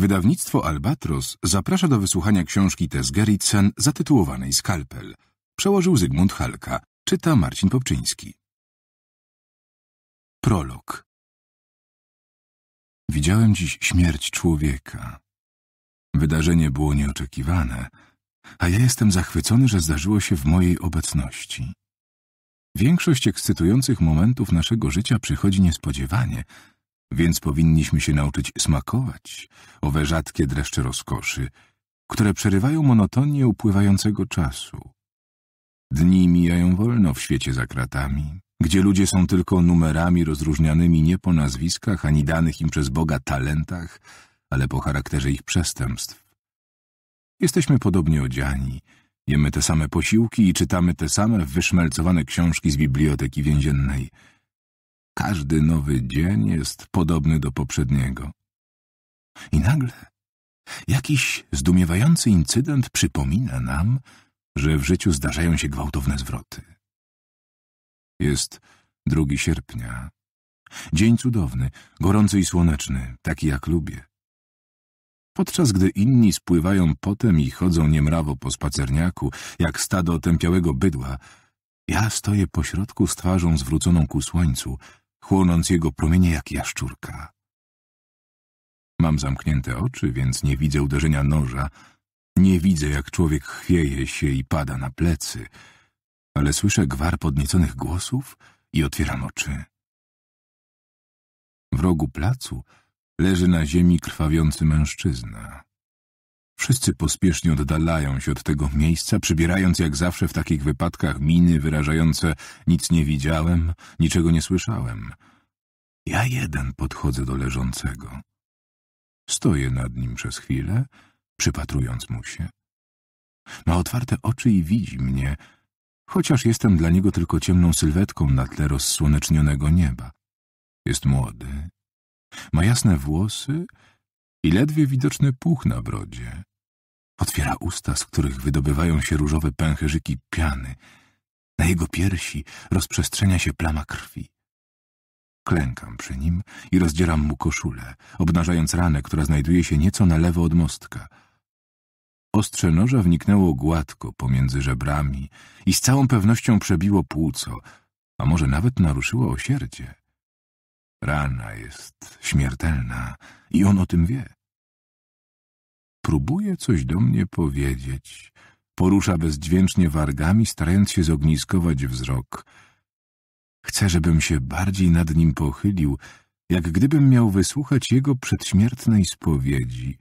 Wydawnictwo Albatros zaprasza do wysłuchania książki Tess Gerritsen zatytułowanej Skalpel. Przełożył Zygmunt Halka. Czyta Marcin Popczyński. Prolog Widziałem dziś śmierć człowieka. Wydarzenie było nieoczekiwane, a ja jestem zachwycony, że zdarzyło się w mojej obecności. Większość ekscytujących momentów naszego życia przychodzi niespodziewanie – więc powinniśmy się nauczyć smakować owe rzadkie dreszcze rozkoszy, które przerywają monotonię upływającego czasu. Dni mijają wolno w świecie za kratami, gdzie ludzie są tylko numerami rozróżnianymi nie po nazwiskach ani danych im przez Boga talentach, ale po charakterze ich przestępstw. Jesteśmy podobnie odziani, jemy te same posiłki i czytamy te same wyszmelcowane książki z biblioteki więziennej – każdy nowy dzień jest podobny do poprzedniego. I nagle jakiś zdumiewający incydent przypomina nam, że w życiu zdarzają się gwałtowne zwroty. Jest 2 sierpnia. Dzień cudowny, gorący i słoneczny, taki jak lubię. Podczas gdy inni spływają potem i chodzą niemrawo po spacerniaku, jak stado otępiałego bydła, ja stoję pośrodku z twarzą zwróconą ku słońcu – chłonąc jego promienie jak jaszczurka. Mam zamknięte oczy, więc nie widzę uderzenia noża, nie widzę, jak człowiek chwieje się i pada na plecy, ale słyszę gwar podnieconych głosów i otwieram oczy. W rogu placu leży na ziemi krwawiący mężczyzna. Wszyscy pospiesznie oddalają się od tego miejsca, przybierając jak zawsze w takich wypadkach miny wyrażające nic nie widziałem, niczego nie słyszałem. Ja jeden podchodzę do leżącego. Stoję nad nim przez chwilę, przypatrując mu się. Ma otwarte oczy i widzi mnie, chociaż jestem dla niego tylko ciemną sylwetką na tle rozsłonecznionego nieba. Jest młody, ma jasne włosy i ledwie widoczny puch na brodzie. Otwiera usta, z których wydobywają się różowe pęcherzyki piany. Na jego piersi rozprzestrzenia się plama krwi. Klękam przy nim i rozdzieram mu koszulę, obnażając ranę, która znajduje się nieco na lewo od mostka. Ostrze noża wniknęło gładko pomiędzy żebrami i z całą pewnością przebiło płuco, a może nawet naruszyło osierdzie. Rana jest śmiertelna i on o tym wie. Próbuje coś do mnie powiedzieć. Porusza bezdźwięcznie wargami, starając się zogniskować wzrok. Chce, żebym się bardziej nad nim pochylił, jak gdybym miał wysłuchać jego przedśmiertnej spowiedzi.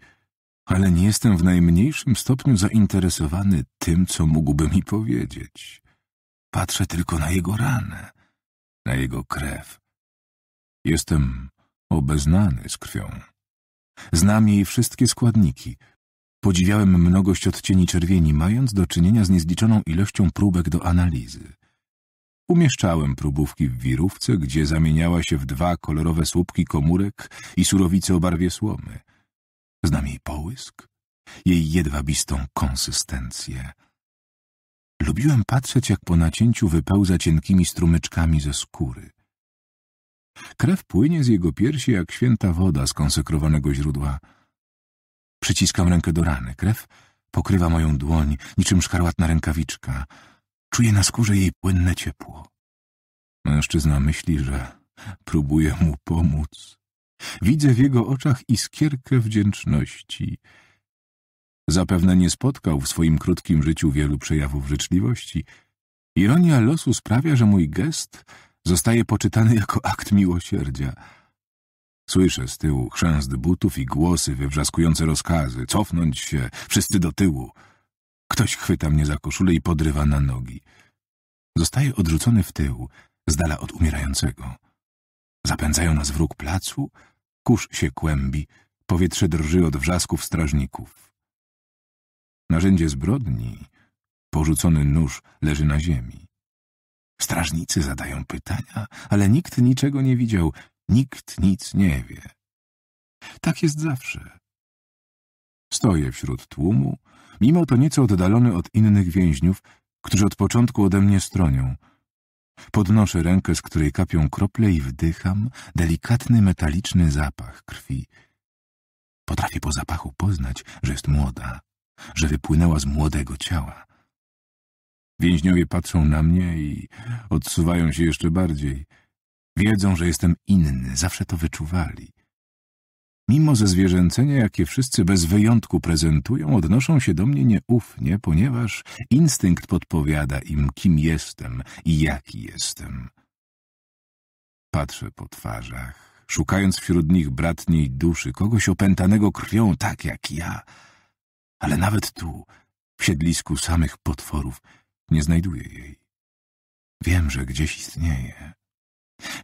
Ale nie jestem w najmniejszym stopniu zainteresowany tym, co mógłby mi powiedzieć. Patrzę tylko na jego ranę, na jego krew. Jestem obeznany z krwią. Znam jej wszystkie składniki – Podziwiałem mnogość odcieni czerwieni, mając do czynienia z niezliczoną ilością próbek do analizy. Umieszczałem próbówki w wirówce, gdzie zamieniała się w dwa kolorowe słupki komórek i surowice o barwie słomy. Znam jej połysk, jej jedwabistą konsystencję. Lubiłem patrzeć, jak po nacięciu wypełza cienkimi strumyczkami ze skóry. Krew płynie z jego piersi jak święta woda z konsekrowanego źródła – Przyciskam rękę do rany. Krew pokrywa moją dłoń, niczym szkarłatna rękawiczka. Czuję na skórze jej płynne ciepło. Mężczyzna myśli, że próbuję mu pomóc. Widzę w jego oczach iskierkę wdzięczności. Zapewne nie spotkał w swoim krótkim życiu wielu przejawów życzliwości. Ironia losu sprawia, że mój gest zostaje poczytany jako akt miłosierdzia. Słyszę z tyłu chrzęst butów i głosy wywrzaskujące rozkazy. Cofnąć się, wszyscy do tyłu. Ktoś chwyta mnie za koszulę i podrywa na nogi. Zostaję odrzucony w tył, z dala od umierającego. Zapędzają nas w róg placu, kurz się kłębi, powietrze drży od wrzasków strażników. Narzędzie zbrodni, porzucony nóż, leży na ziemi. Strażnicy zadają pytania, ale nikt niczego nie widział, Nikt nic nie wie. Tak jest zawsze. Stoję wśród tłumu, mimo to nieco oddalony od innych więźniów, którzy od początku ode mnie stronią. Podnoszę rękę, z której kapią krople i wdycham delikatny, metaliczny zapach krwi. Potrafię po zapachu poznać, że jest młoda, że wypłynęła z młodego ciała. Więźniowie patrzą na mnie i odsuwają się jeszcze bardziej – Wiedzą, że jestem inny, zawsze to wyczuwali. Mimo zezwierzęcenia, jakie wszyscy bez wyjątku prezentują, odnoszą się do mnie nieufnie, ponieważ instynkt podpowiada im, kim jestem i jaki jestem. Patrzę po twarzach, szukając wśród nich bratniej duszy, kogoś opętanego krwią tak jak ja. Ale nawet tu, w siedlisku samych potworów, nie znajduję jej. Wiem, że gdzieś istnieje.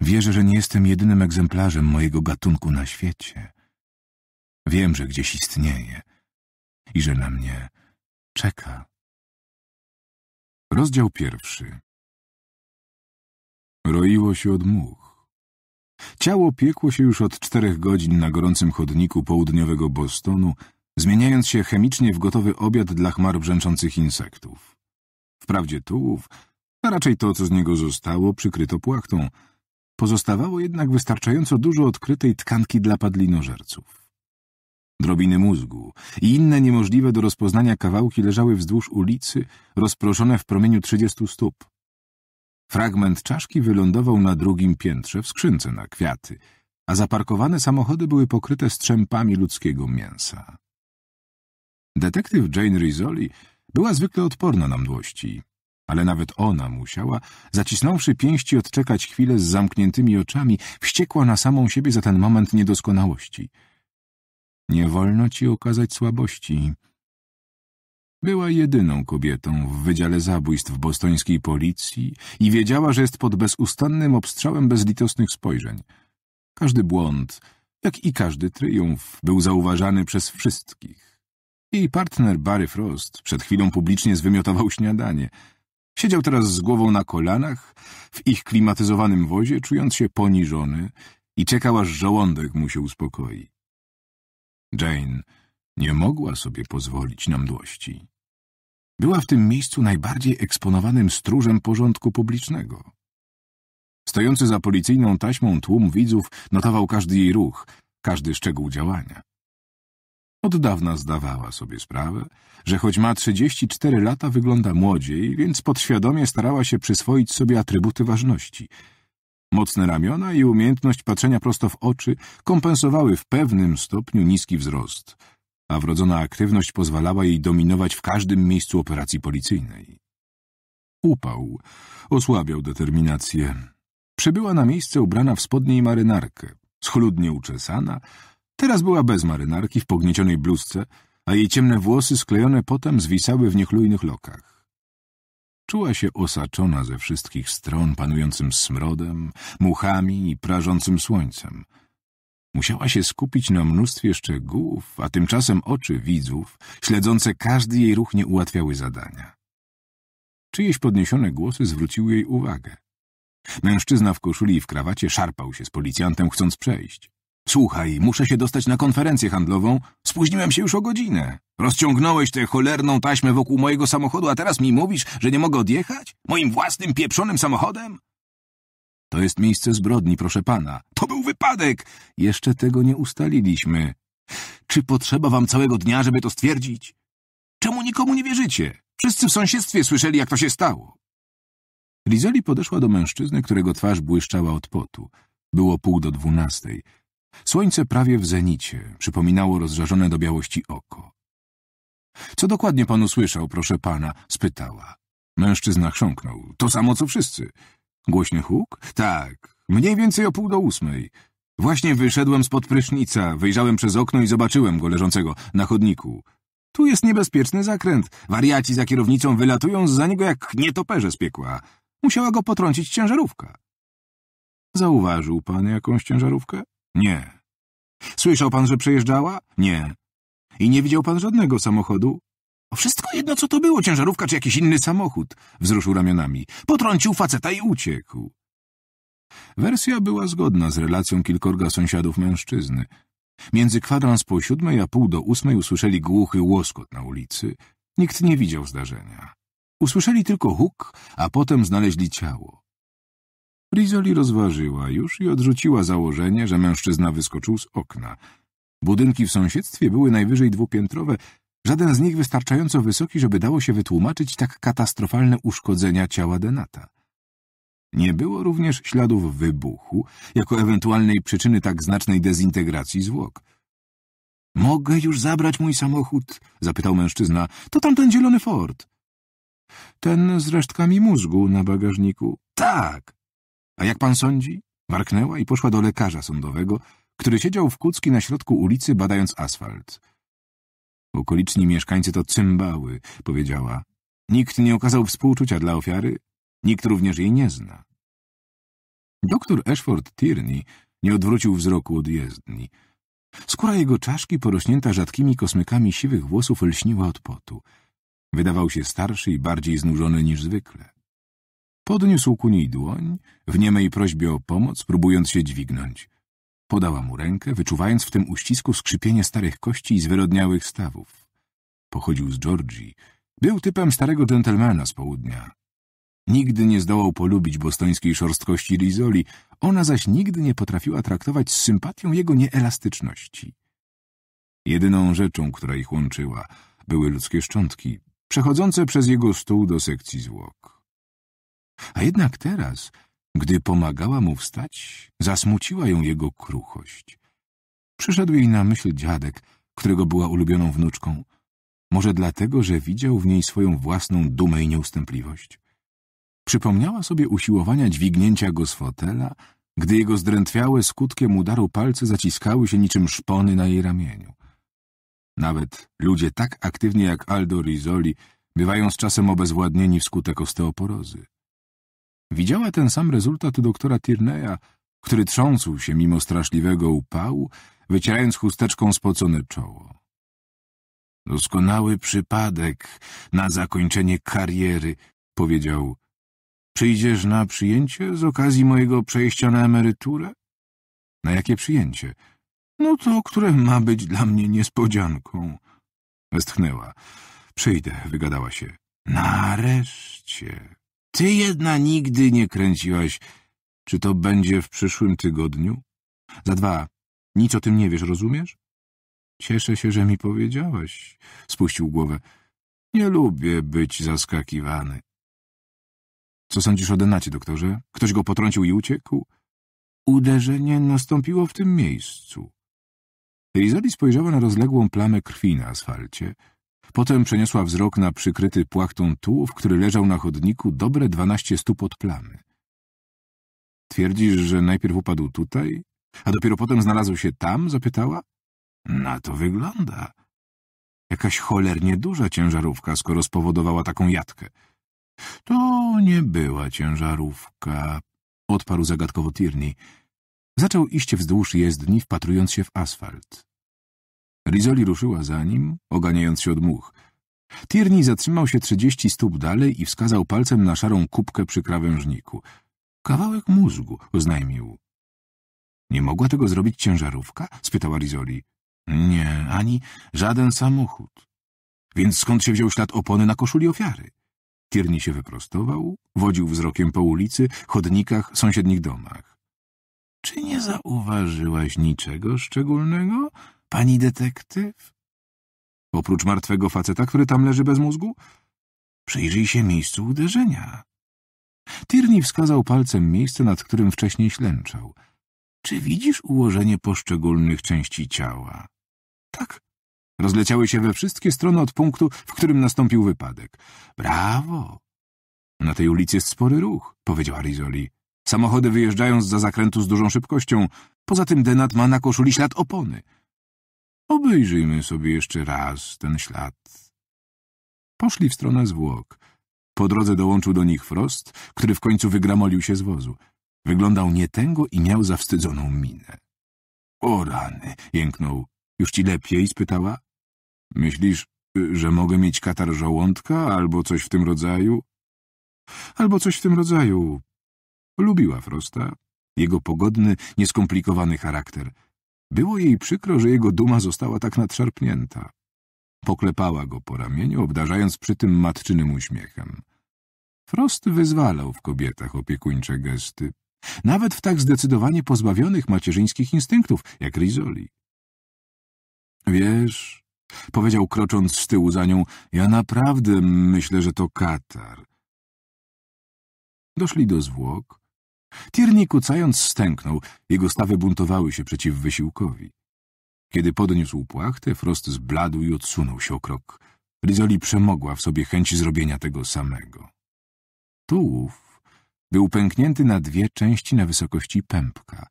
Wierzę, że nie jestem jedynym egzemplarzem mojego gatunku na świecie. Wiem, że gdzieś istnieje i że na mnie czeka. Rozdział pierwszy. Roiło się od much. Ciało piekło się już od czterech godzin na gorącym chodniku południowego Bostonu, zmieniając się chemicznie w gotowy obiad dla chmar brzęczących insektów. Wprawdzie tułów, a raczej to, co z niego zostało, przykryto płachtą – Pozostawało jednak wystarczająco dużo odkrytej tkanki dla padlinożerców. Drobiny mózgu i inne niemożliwe do rozpoznania kawałki leżały wzdłuż ulicy, rozproszone w promieniu 30 stóp. Fragment czaszki wylądował na drugim piętrze w skrzynce na kwiaty, a zaparkowane samochody były pokryte strzępami ludzkiego mięsa. Detektyw Jane Rizzoli była zwykle odporna na mdłości ale nawet ona musiała, zacisnąwszy pięści, odczekać chwilę z zamkniętymi oczami, wściekła na samą siebie za ten moment niedoskonałości. Nie wolno ci okazać słabości. Była jedyną kobietą w Wydziale Zabójstw bostońskiej policji i wiedziała, że jest pod bezustannym obstrzałem bezlitosnych spojrzeń. Każdy błąd, jak i każdy tryumf, był zauważany przez wszystkich. Jej partner Barry Frost przed chwilą publicznie zwymiotował śniadanie – Siedział teraz z głową na kolanach, w ich klimatyzowanym wozie, czując się poniżony i czekał, aż żołądek mu się uspokoi. Jane nie mogła sobie pozwolić na mdłości. Była w tym miejscu najbardziej eksponowanym stróżem porządku publicznego. Stojący za policyjną taśmą tłum widzów notował każdy jej ruch, każdy szczegół działania. Od dawna zdawała sobie sprawę, że choć ma 34 lata, wygląda młodziej, więc podświadomie starała się przyswoić sobie atrybuty ważności. Mocne ramiona i umiejętność patrzenia prosto w oczy kompensowały w pewnym stopniu niski wzrost, a wrodzona aktywność pozwalała jej dominować w każdym miejscu operacji policyjnej. Upał osłabiał determinację. Przybyła na miejsce ubrana w spodnie i marynarkę, schludnie uczesana, Teraz była bez marynarki, w pogniecionej bluzce, a jej ciemne włosy sklejone potem zwisały w niechlujnych lokach. Czuła się osaczona ze wszystkich stron panującym smrodem, muchami i prażącym słońcem. Musiała się skupić na mnóstwie szczegółów, a tymczasem oczy widzów, śledzące każdy jej ruch, nie ułatwiały zadania. Czyjeś podniesione głosy zwróciły jej uwagę. Mężczyzna w koszuli i w krawacie szarpał się z policjantem, chcąc przejść. Słuchaj, muszę się dostać na konferencję handlową. Spóźniłem się już o godzinę. Rozciągnąłeś tę cholerną taśmę wokół mojego samochodu, a teraz mi mówisz, że nie mogę odjechać? Moim własnym pieprzonym samochodem? To jest miejsce zbrodni, proszę pana. To był wypadek! Jeszcze tego nie ustaliliśmy. Czy potrzeba wam całego dnia, żeby to stwierdzić? Czemu nikomu nie wierzycie? Wszyscy w sąsiedztwie słyszeli, jak to się stało. Rizoli podeszła do mężczyzny, którego twarz błyszczała od potu. Było pół do dwunastej. Słońce prawie w zenicie przypominało rozżarzone do białości oko. Co dokładnie pan usłyszał, proszę pana? spytała. Mężczyzna chrząknął. To samo co wszyscy. Głośny huk? Tak, mniej więcej o pół do ósmej. Właśnie wyszedłem spod prysznica, wyjrzałem przez okno i zobaczyłem go leżącego na chodniku. Tu jest niebezpieczny zakręt. Wariaci za kierownicą wylatują za niego jak nietoperze z piekła. Musiała go potrącić ciężarówka. Zauważył pan jakąś ciężarówkę? Nie. Słyszał pan, że przejeżdżała? Nie. I nie widział pan żadnego samochodu? Wszystko jedno, co to było, ciężarówka czy jakiś inny samochód, wzruszył ramionami. Potrącił faceta i uciekł. Wersja była zgodna z relacją kilkorga sąsiadów mężczyzny. Między kwadrans po siódmej a pół do ósmej usłyszeli głuchy łoskot na ulicy. Nikt nie widział zdarzenia. Usłyszeli tylko huk, a potem znaleźli ciało. Rizoli rozważyła już i odrzuciła założenie, że mężczyzna wyskoczył z okna. Budynki w sąsiedztwie były najwyżej dwupiętrowe, żaden z nich wystarczająco wysoki, żeby dało się wytłumaczyć tak katastrofalne uszkodzenia ciała Denata. Nie było również śladów wybuchu, jako ewentualnej przyczyny tak znacznej dezintegracji zwłok. Mogę już zabrać mój samochód? zapytał mężczyzna. To tamten zielony Ford. Ten z resztkami mózgu na bagażniku. Tak, a jak pan sądzi? Warknęła i poszła do lekarza sądowego, który siedział w kucki na środku ulicy, badając asfalt. Okoliczni mieszkańcy to cymbały, powiedziała. Nikt nie okazał współczucia dla ofiary, nikt również jej nie zna. Doktor Ashford Tierney nie odwrócił wzroku od jezdni. Skóra jego czaszki, porośnięta rzadkimi kosmykami siwych włosów, lśniła od potu. Wydawał się starszy i bardziej znużony niż zwykle. Podniósł ku niej dłoń, w niemej prośbie o pomoc, próbując się dźwignąć. Podała mu rękę, wyczuwając w tym uścisku skrzypienie starych kości i zwyrodniałych stawów. Pochodził z Georgii. Był typem starego dżentelmena z południa. Nigdy nie zdołał polubić bostońskiej szorstkości Rizoli, ona zaś nigdy nie potrafiła traktować z sympatią jego nieelastyczności. Jedyną rzeczą, która ich łączyła, były ludzkie szczątki, przechodzące przez jego stół do sekcji zwłok. A jednak teraz, gdy pomagała mu wstać, zasmuciła ją jego kruchość. Przyszedł jej na myśl dziadek, którego była ulubioną wnuczką. Może dlatego, że widział w niej swoją własną dumę i nieustępliwość. Przypomniała sobie usiłowania dźwignięcia go z fotela, gdy jego zdrętwiałe skutkiem udaru palce zaciskały się niczym szpony na jej ramieniu. Nawet ludzie tak aktywni jak Aldo Rizzoli bywają z czasem obezwładnieni wskutek osteoporozy. Widziała ten sam rezultat doktora Tirneya, który trząsł się mimo straszliwego upału, wycierając chusteczką spocone czoło. Doskonały przypadek na zakończenie kariery, powiedział. Przyjdziesz na przyjęcie z okazji mojego przejścia na emeryturę? Na jakie przyjęcie? No to, które ma być dla mnie niespodzianką. Westchnęła. Przyjdę, wygadała się. Nareszcie. Ty jedna nigdy nie kręciłaś. Czy to będzie w przyszłym tygodniu? Za dwa. Nic o tym nie wiesz, rozumiesz? Cieszę się, że mi powiedziałaś. Spuścił głowę. Nie lubię być zaskakiwany. Co sądzisz o Denacie, doktorze? Ktoś go potrącił i uciekł? Uderzenie nastąpiło w tym miejscu. Rizali spojrzała na rozległą plamę krwi na asfalcie. Potem przeniosła wzrok na przykryty płachtą tułów, który leżał na chodniku dobre dwanaście stóp od plamy. Twierdzisz, że najpierw upadł tutaj, a dopiero potem znalazł się tam? Zapytała. Na to wygląda. Jakaś cholernie duża ciężarówka, skoro spowodowała taką jatkę. To nie była ciężarówka, odparł zagadkowo Tierney. Zaczął iść wzdłuż jezdni, wpatrując się w asfalt. Rizoli ruszyła za nim, oganiając się od much. Tierni zatrzymał się trzydzieści stóp dalej i wskazał palcem na szarą kubkę przy krawężniku. Kawałek mózgu, oznajmił. Nie mogła tego zrobić ciężarówka? spytała Rizoli. Nie, ani żaden samochód. Więc skąd się wziął ślad opony na koszuli ofiary? Tierni się wyprostował, wodził wzrokiem po ulicy, chodnikach, sąsiednich domach. Czy nie zauważyłaś niczego szczególnego? Pani detektyw? Oprócz martwego faceta, który tam leży bez mózgu? Przyjrzyj się miejscu uderzenia. Tierney wskazał palcem miejsce, nad którym wcześniej ślęczał. Czy widzisz ułożenie poszczególnych części ciała? Tak. Rozleciały się we wszystkie strony od punktu, w którym nastąpił wypadek. Brawo! Na tej ulicy jest spory ruch, powiedział Arizoli. Samochody wyjeżdżają z za zakrętu z dużą szybkością. Poza tym Denat ma na koszuli ślad opony. Obejrzyjmy sobie jeszcze raz ten ślad. Poszli w stronę zwłok. Po drodze dołączył do nich Frost, który w końcu wygramolił się z wozu. Wyglądał nietęgo i miał zawstydzoną minę. — O rany! — jęknął. — Już ci lepiej? — spytała. — Myślisz, że mogę mieć katar żołądka albo coś w tym rodzaju? — Albo coś w tym rodzaju. Lubiła Frosta, jego pogodny, nieskomplikowany charakter — było jej przykro, że jego duma została tak nadszarpnięta. Poklepała go po ramieniu, obdarzając przy tym matczynym uśmiechem. Frost wyzwalał w kobietach opiekuńcze gesty, nawet w tak zdecydowanie pozbawionych macierzyńskich instynktów, jak Rizoli. Wiesz, powiedział krocząc z tyłu za nią, ja naprawdę myślę, że to katar. Doszli do zwłok, Tierney kucając stęknął, jego stawy buntowały się przeciw wysiłkowi. Kiedy podniósł płachtę, Frost zbladł i odsunął się o krok. Rizoli przemogła w sobie chęć zrobienia tego samego. Tułów był pęknięty na dwie części na wysokości pępka.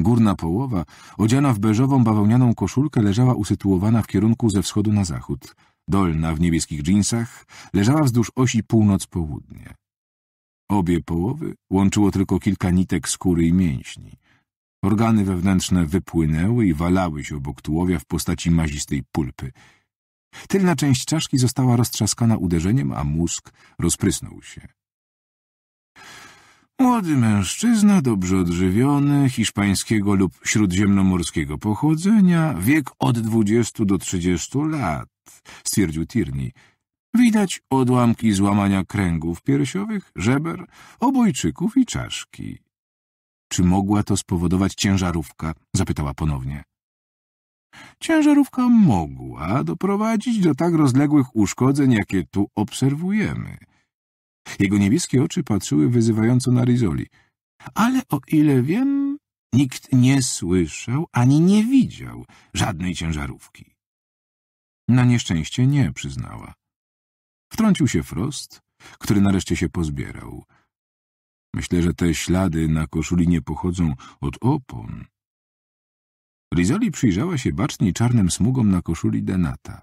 Górna połowa, odziana w beżową bawełnianą koszulkę, leżała usytuowana w kierunku ze wschodu na zachód. Dolna w niebieskich dżinsach leżała wzdłuż osi północ-południe. Obie połowy łączyło tylko kilka nitek skóry i mięśni. Organy wewnętrzne wypłynęły i walały się obok tułowia w postaci mazistej pulpy. Tylna część czaszki została roztrzaskana uderzeniem, a mózg rozprysnął się. Młody mężczyzna, dobrze odżywiony, hiszpańskiego lub śródziemnomorskiego pochodzenia, wiek od 20 do 30 lat, stwierdził Tierney. Widać odłamki złamania kręgów piersiowych, żeber, obojczyków i czaszki. Czy mogła to spowodować ciężarówka? Zapytała ponownie. Ciężarówka mogła doprowadzić do tak rozległych uszkodzeń, jakie tu obserwujemy. Jego niebieskie oczy patrzyły wyzywająco na Rizoli. Ale o ile wiem, nikt nie słyszał ani nie widział żadnej ciężarówki. Na nieszczęście nie, przyznała. Wtrącił się Frost, który nareszcie się pozbierał. Myślę, że te ślady na koszuli nie pochodzą od opon. Rizoli przyjrzała się bacznie czarnym smugom na koszuli Denata.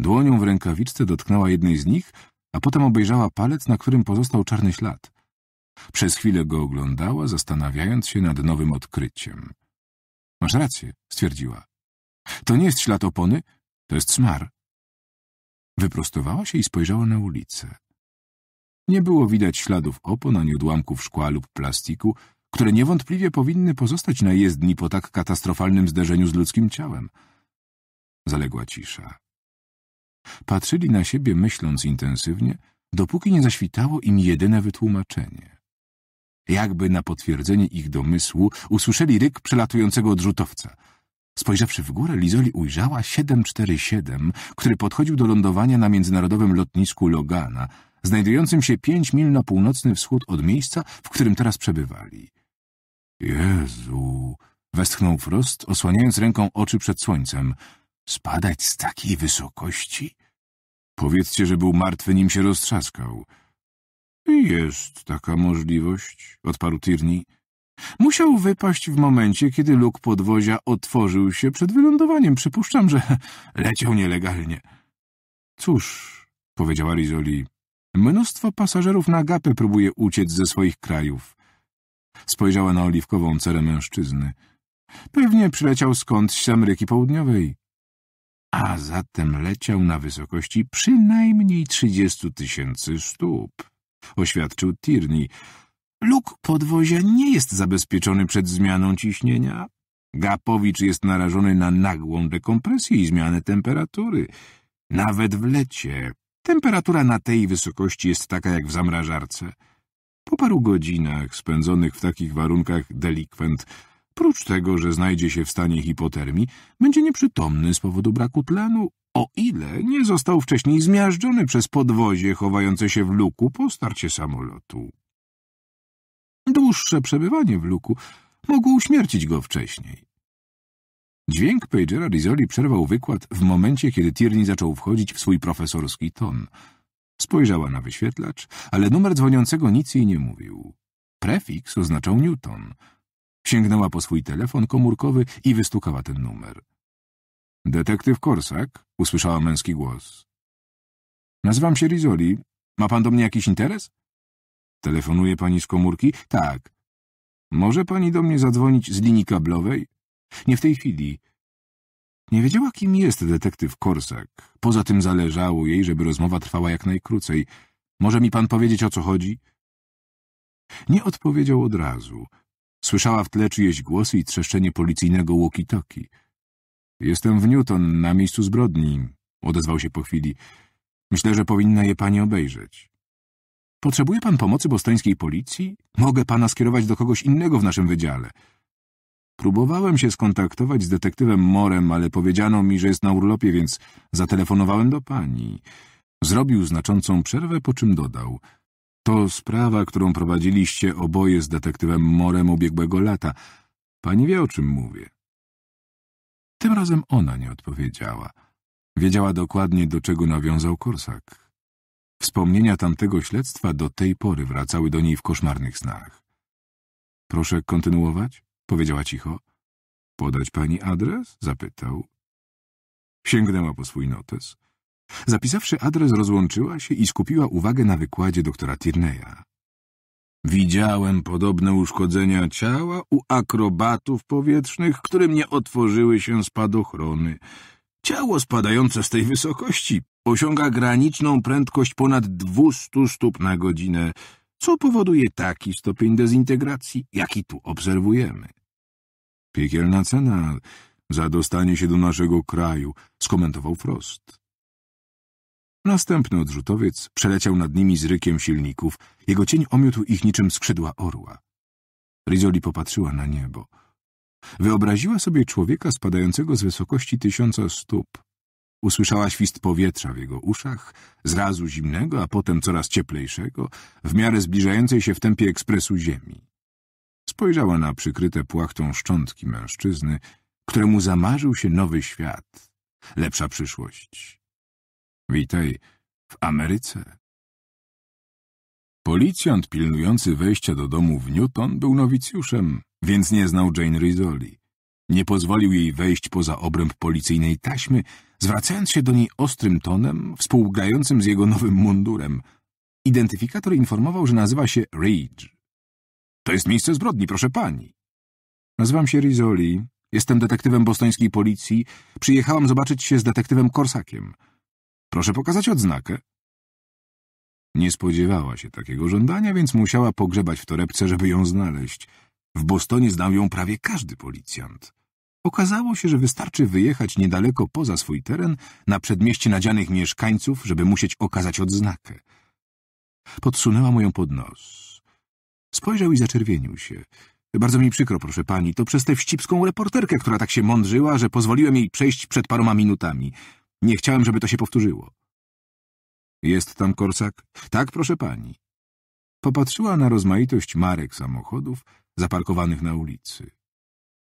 Dłonią w rękawiczce dotknęła jednej z nich, a potem obejrzała palec, na którym pozostał czarny ślad. Przez chwilę go oglądała, zastanawiając się nad nowym odkryciem. — Masz rację — stwierdziła. — To nie jest ślad opony, to jest smar. Wyprostowała się i spojrzała na ulicę. Nie było widać śladów opon ani odłamków szkła lub plastiku, które niewątpliwie powinny pozostać na jezdni po tak katastrofalnym zderzeniu z ludzkim ciałem. Zaległa cisza. Patrzyli na siebie, myśląc intensywnie, dopóki nie zaświtało im jedyne wytłumaczenie. Jakby na potwierdzenie ich domysłu usłyszeli ryk przelatującego odrzutowca – Spojrzawszy w górę, Lizoli ujrzała 747, który podchodził do lądowania na międzynarodowym lotnisku Logana, znajdującym się pięć mil na północny wschód od miejsca, w którym teraz przebywali. Jezu, westchnął Frost, osłaniając ręką oczy przed słońcem. Spadać z takiej wysokości? Powiedzcie, że był martwy, nim się roztrzaskał. Jest taka możliwość, odparł Tirni. Musiał wypaść w momencie, kiedy luk podwozia otworzył się przed wylądowaniem. Przypuszczam, że leciał nielegalnie. Cóż, powiedziała Rizoli, mnóstwo pasażerów na gapę próbuje uciec ze swoich krajów. Spojrzała na oliwkową cerę mężczyzny. Pewnie przyleciał skądś z Ameryki Południowej. A zatem leciał na wysokości przynajmniej trzydziestu tysięcy stóp, oświadczył Tierney Luk podwozia nie jest zabezpieczony przed zmianą ciśnienia. Gapowicz jest narażony na nagłą dekompresję i zmianę temperatury. Nawet w lecie temperatura na tej wysokości jest taka jak w zamrażarce. Po paru godzinach spędzonych w takich warunkach delikwent, prócz tego, że znajdzie się w stanie hipotermii, będzie nieprzytomny z powodu braku tlenu, o ile nie został wcześniej zmiażdżony przez podwozie chowające się w luku po starcie samolotu. Dłuższe przebywanie w luku mogło uśmiercić go wcześniej. Dźwięk pagera Rizoli przerwał wykład w momencie, kiedy Tierney zaczął wchodzić w swój profesorski ton. Spojrzała na wyświetlacz, ale numer dzwoniącego nic jej nie mówił. Prefiks oznaczał Newton. Sięgnęła po swój telefon komórkowy i wystukała ten numer. Detektyw Korsak, usłyszała męski głos. Nazywam się Rizoli. Ma pan do mnie jakiś interes? Telefonuje pani z komórki? Tak. Może pani do mnie zadzwonić z linii kablowej? Nie w tej chwili. Nie wiedziała, kim jest detektyw Korsak. Poza tym zależało jej, żeby rozmowa trwała jak najkrócej. Może mi pan powiedzieć, o co chodzi? Nie odpowiedział od razu. Słyszała w tle czyjeś głosy i trzeszczenie policyjnego walkie toki Jestem w Newton, na miejscu zbrodni, odezwał się po chwili. Myślę, że powinna je pani obejrzeć. Potrzebuje pan pomocy bostońskiej policji? Mogę pana skierować do kogoś innego w naszym wydziale. Próbowałem się skontaktować z detektywem Morem, ale powiedziano mi, że jest na urlopie, więc zatelefonowałem do pani. Zrobił znaczącą przerwę, po czym dodał. To sprawa, którą prowadziliście oboje z detektywem Morem ubiegłego lata. Pani wie, o czym mówię. Tym razem ona nie odpowiedziała. Wiedziała dokładnie, do czego nawiązał Korsak. Wspomnienia tamtego śledztwa do tej pory wracały do niej w koszmarnych snach. Proszę kontynuować? Powiedziała cicho. Podać pani adres? Zapytał. Sięgnęła po swój notes. Zapisawszy adres, rozłączyła się i skupiła uwagę na wykładzie doktora Tirneya. Widziałem podobne uszkodzenia ciała u akrobatów powietrznych, którym nie otworzyły się spadochrony. Ciało spadające z tej wysokości osiąga graniczną prędkość ponad 200 stóp na godzinę, co powoduje taki stopień dezintegracji, jaki tu obserwujemy. Piekielna cena za dostanie się do naszego kraju, skomentował Frost. Następny odrzutowiec przeleciał nad nimi z rykiem silników. Jego cień omiótł ich niczym skrzydła orła. Rizoli popatrzyła na niebo. Wyobraziła sobie człowieka spadającego z wysokości tysiąca stóp. Usłyszała świst powietrza w jego uszach, zrazu zimnego, a potem coraz cieplejszego, w miarę zbliżającej się w tempie ekspresu ziemi. Spojrzała na przykryte płachtą szczątki mężczyzny, któremu zamarzył się nowy świat, lepsza przyszłość. Witaj w Ameryce. Policjant pilnujący wejścia do domu w Newton był nowicjuszem, więc nie znał Jane Rizzoli. Nie pozwolił jej wejść poza obręb policyjnej taśmy, zwracając się do niej ostrym tonem, współgającym z jego nowym mundurem. Identyfikator informował, że nazywa się Ridge. To jest miejsce zbrodni, proszę pani. Nazywam się Rizoli, jestem detektywem bostońskiej policji, przyjechałam zobaczyć się z detektywem Korsakiem. Proszę pokazać odznakę. Nie spodziewała się takiego żądania, więc musiała pogrzebać w torebce, żeby ją znaleźć – w Bostonie znał ją prawie każdy policjant. Okazało się, że wystarczy wyjechać niedaleko poza swój teren na przedmieście nadzianych mieszkańców, żeby musieć okazać odznakę. Podsunęła moją pod nos. Spojrzał i zaczerwienił się. Bardzo mi przykro, proszę pani, to przez tę wścibską reporterkę, która tak się mądrzyła, że pozwoliłem jej przejść przed paroma minutami. Nie chciałem, żeby to się powtórzyło. Jest tam korsak? Tak, proszę pani. Popatrzyła na rozmaitość marek samochodów, zaparkowanych na ulicy.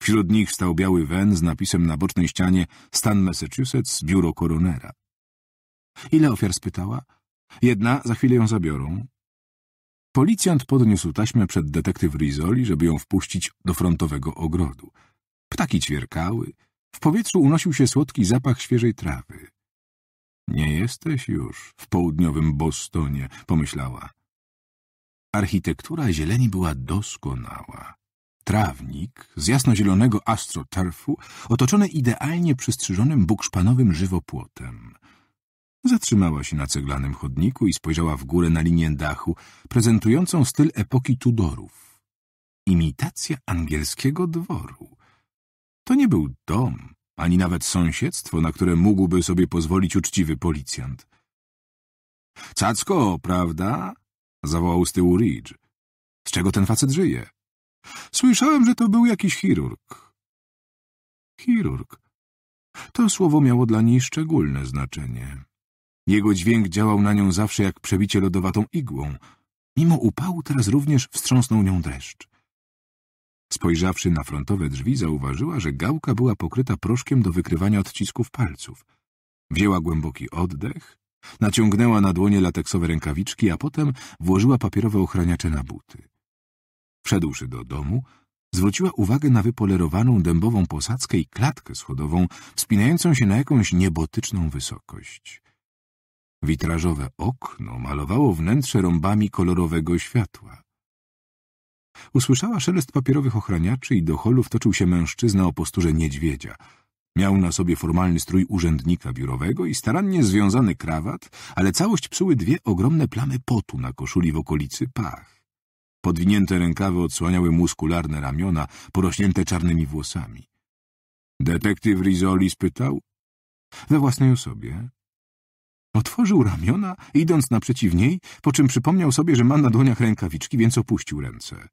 Wśród nich stał biały wen z napisem na bocznej ścianie Stan Massachusetts, biuro koronera. Ile ofiar spytała? Jedna, za chwilę ją zabiorą. Policjant podniósł taśmę przed detektyw Rizoli, żeby ją wpuścić do frontowego ogrodu. Ptaki ćwierkały. W powietrzu unosił się słodki zapach świeżej trawy. Nie jesteś już w południowym Bostonie, pomyślała. Architektura zieleni była doskonała. Trawnik z jasnozielonego astroturfu otoczony idealnie przystrzyżonym bukszpanowym żywopłotem. Zatrzymała się na ceglanym chodniku i spojrzała w górę na linię dachu, prezentującą styl epoki Tudorów. Imitacja angielskiego dworu. To nie był dom, ani nawet sąsiedztwo, na które mógłby sobie pozwolić uczciwy policjant. — Cacko, prawda? zawołał z tyłu Ridge. Z czego ten facet żyje? Słyszałem, że to był jakiś chirurg. Chirurg. To słowo miało dla niej szczególne znaczenie. Jego dźwięk działał na nią zawsze jak przebicie lodowatą igłą. Mimo upału teraz również wstrząsnął nią dreszcz. Spojrzawszy na frontowe drzwi, zauważyła, że gałka była pokryta proszkiem do wykrywania odcisków palców. Wzięła głęboki oddech Naciągnęła na dłonie lateksowe rękawiczki, a potem włożyła papierowe ochraniacze na buty. Wszedłszy do domu, zwróciła uwagę na wypolerowaną dębową posadzkę i klatkę schodową wspinającą się na jakąś niebotyczną wysokość. Witrażowe okno malowało wnętrze rąbami kolorowego światła. Usłyszała szelest papierowych ochraniaczy i do holu wtoczył się mężczyzna o posturze niedźwiedzia – Miał na sobie formalny strój urzędnika biurowego i starannie związany krawat, ale całość psuły dwie ogromne plamy potu na koszuli w okolicy pach. Podwinięte rękawy odsłaniały muskularne ramiona, porośnięte czarnymi włosami. Detektyw Rizoli spytał. We własnej osobie. Otworzył ramiona, idąc naprzeciw niej, po czym przypomniał sobie, że ma na dłoniach rękawiczki, więc opuścił ręce.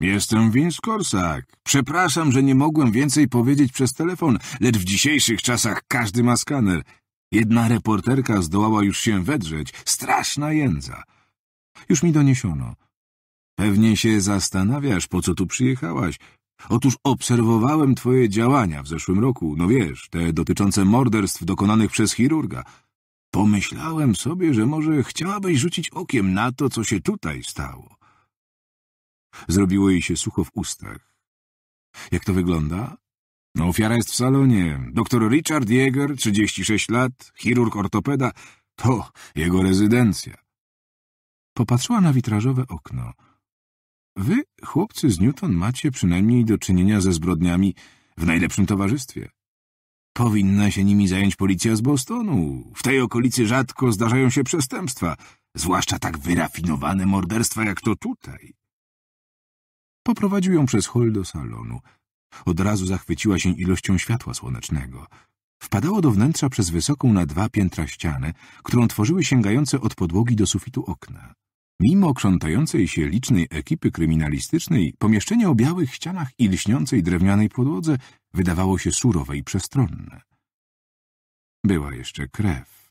Jestem Vince Korsak. Przepraszam, że nie mogłem więcej powiedzieć przez telefon, lecz w dzisiejszych czasach każdy ma skaner. Jedna reporterka zdołała już się wedrzeć. Straszna jędza. Już mi doniesiono. Pewnie się zastanawiasz, po co tu przyjechałaś. Otóż obserwowałem twoje działania w zeszłym roku, no wiesz, te dotyczące morderstw dokonanych przez chirurga. Pomyślałem sobie, że może chciałabyś rzucić okiem na to, co się tutaj stało. Zrobiło jej się sucho w ustach. Jak to wygląda? No, ofiara jest w salonie. Doktor Richard Jäger, 36 lat, chirurg ortopeda. To jego rezydencja. Popatrzyła na witrażowe okno. Wy, chłopcy z Newton, macie przynajmniej do czynienia ze zbrodniami w najlepszym towarzystwie. Powinna się nimi zająć policja z Bostonu. W tej okolicy rzadko zdarzają się przestępstwa, zwłaszcza tak wyrafinowane morderstwa jak to tutaj. Poprowadził ją przez hol do salonu. Od razu zachwyciła się ilością światła słonecznego. Wpadało do wnętrza przez wysoką na dwa piętra ścianę, którą tworzyły sięgające od podłogi do sufitu okna. Mimo krzątającej się licznej ekipy kryminalistycznej, pomieszczenie o białych ścianach i lśniącej drewnianej podłodze wydawało się surowe i przestronne. Była jeszcze krew.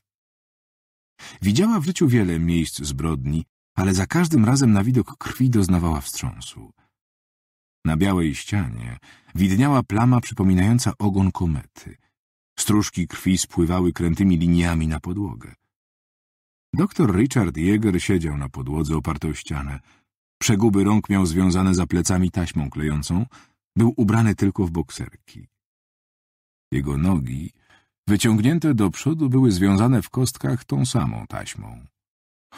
Widziała w życiu wiele miejsc zbrodni, ale za każdym razem na widok krwi doznawała wstrząsu. Na białej ścianie widniała plama przypominająca ogon komety. Stróżki krwi spływały krętymi liniami na podłogę. Doktor Richard Jäger siedział na podłodze opartą ścianę. Przeguby rąk miał związane za plecami taśmą klejącą. Był ubrany tylko w bokserki. Jego nogi, wyciągnięte do przodu, były związane w kostkach tą samą taśmą.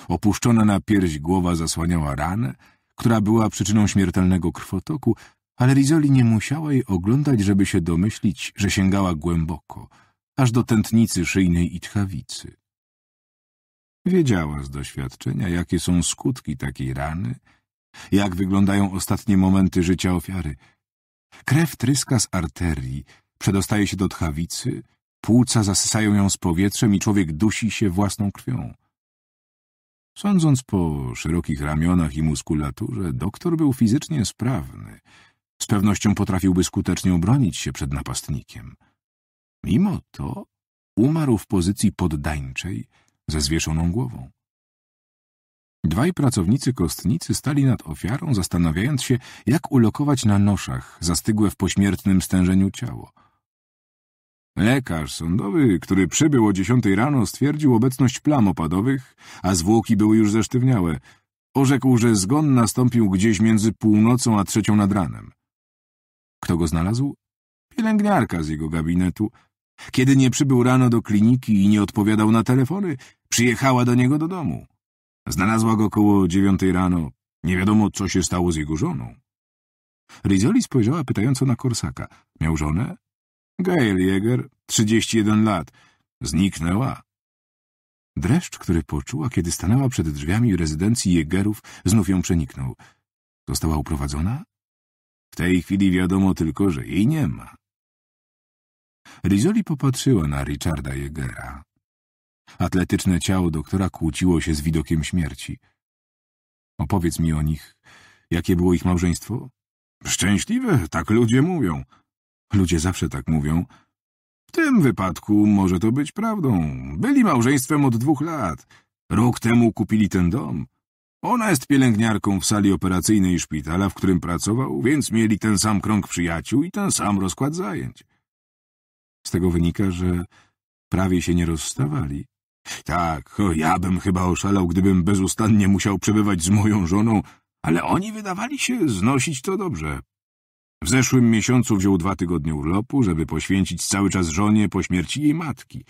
Opuszczona na pierś głowa zasłaniała ranę, która była przyczyną śmiertelnego krwotoku, ale Rizoli nie musiała jej oglądać, żeby się domyślić, że sięgała głęboko, aż do tętnicy szyjnej i tchawicy. Wiedziała z doświadczenia, jakie są skutki takiej rany, jak wyglądają ostatnie momenty życia ofiary. Krew tryska z arterii, przedostaje się do tchawicy, płuca zasysają ją z powietrzem i człowiek dusi się własną krwią. Sądząc po szerokich ramionach i muskulaturze, doktor był fizycznie sprawny. Z pewnością potrafiłby skutecznie obronić się przed napastnikiem. Mimo to umarł w pozycji poddańczej ze zwieszoną głową. Dwaj pracownicy kostnicy stali nad ofiarą, zastanawiając się, jak ulokować na noszach zastygłe w pośmiertnym stężeniu ciało. Lekarz sądowy, który przybył o dziesiątej rano, stwierdził obecność plam opadowych, a zwłoki były już zesztywniałe. Orzekł, że zgon nastąpił gdzieś między północą a trzecią nad ranem. Kto go znalazł? Pielęgniarka z jego gabinetu. Kiedy nie przybył rano do kliniki i nie odpowiadał na telefony, przyjechała do niego do domu. Znalazła go koło dziewiątej rano. Nie wiadomo, co się stało z jego żoną. Rizoli spojrzała pytająco na Korsaka. Miał żonę? Gail Jäger, 31 lat, zniknęła. Dreszcz, który poczuła, kiedy stanęła przed drzwiami rezydencji Jägerów, znów ją przeniknął. Została uprowadzona? W tej chwili wiadomo tylko, że jej nie ma. Rizoli popatrzyła na Richarda Jägera. Atletyczne ciało doktora kłóciło się z widokiem śmierci. Opowiedz mi o nich. Jakie było ich małżeństwo? Szczęśliwe, tak ludzie mówią, Ludzie zawsze tak mówią. W tym wypadku może to być prawdą. Byli małżeństwem od dwóch lat. Rok temu kupili ten dom. Ona jest pielęgniarką w sali operacyjnej szpitala, w którym pracował, więc mieli ten sam krąg przyjaciół i ten sam rozkład zajęć. Z tego wynika, że prawie się nie rozstawali. Tak, o, ja bym chyba oszalał, gdybym bezustannie musiał przebywać z moją żoną, ale oni wydawali się znosić to dobrze. W zeszłym miesiącu wziął dwa tygodnie urlopu, żeby poświęcić cały czas żonie po śmierci jej matki.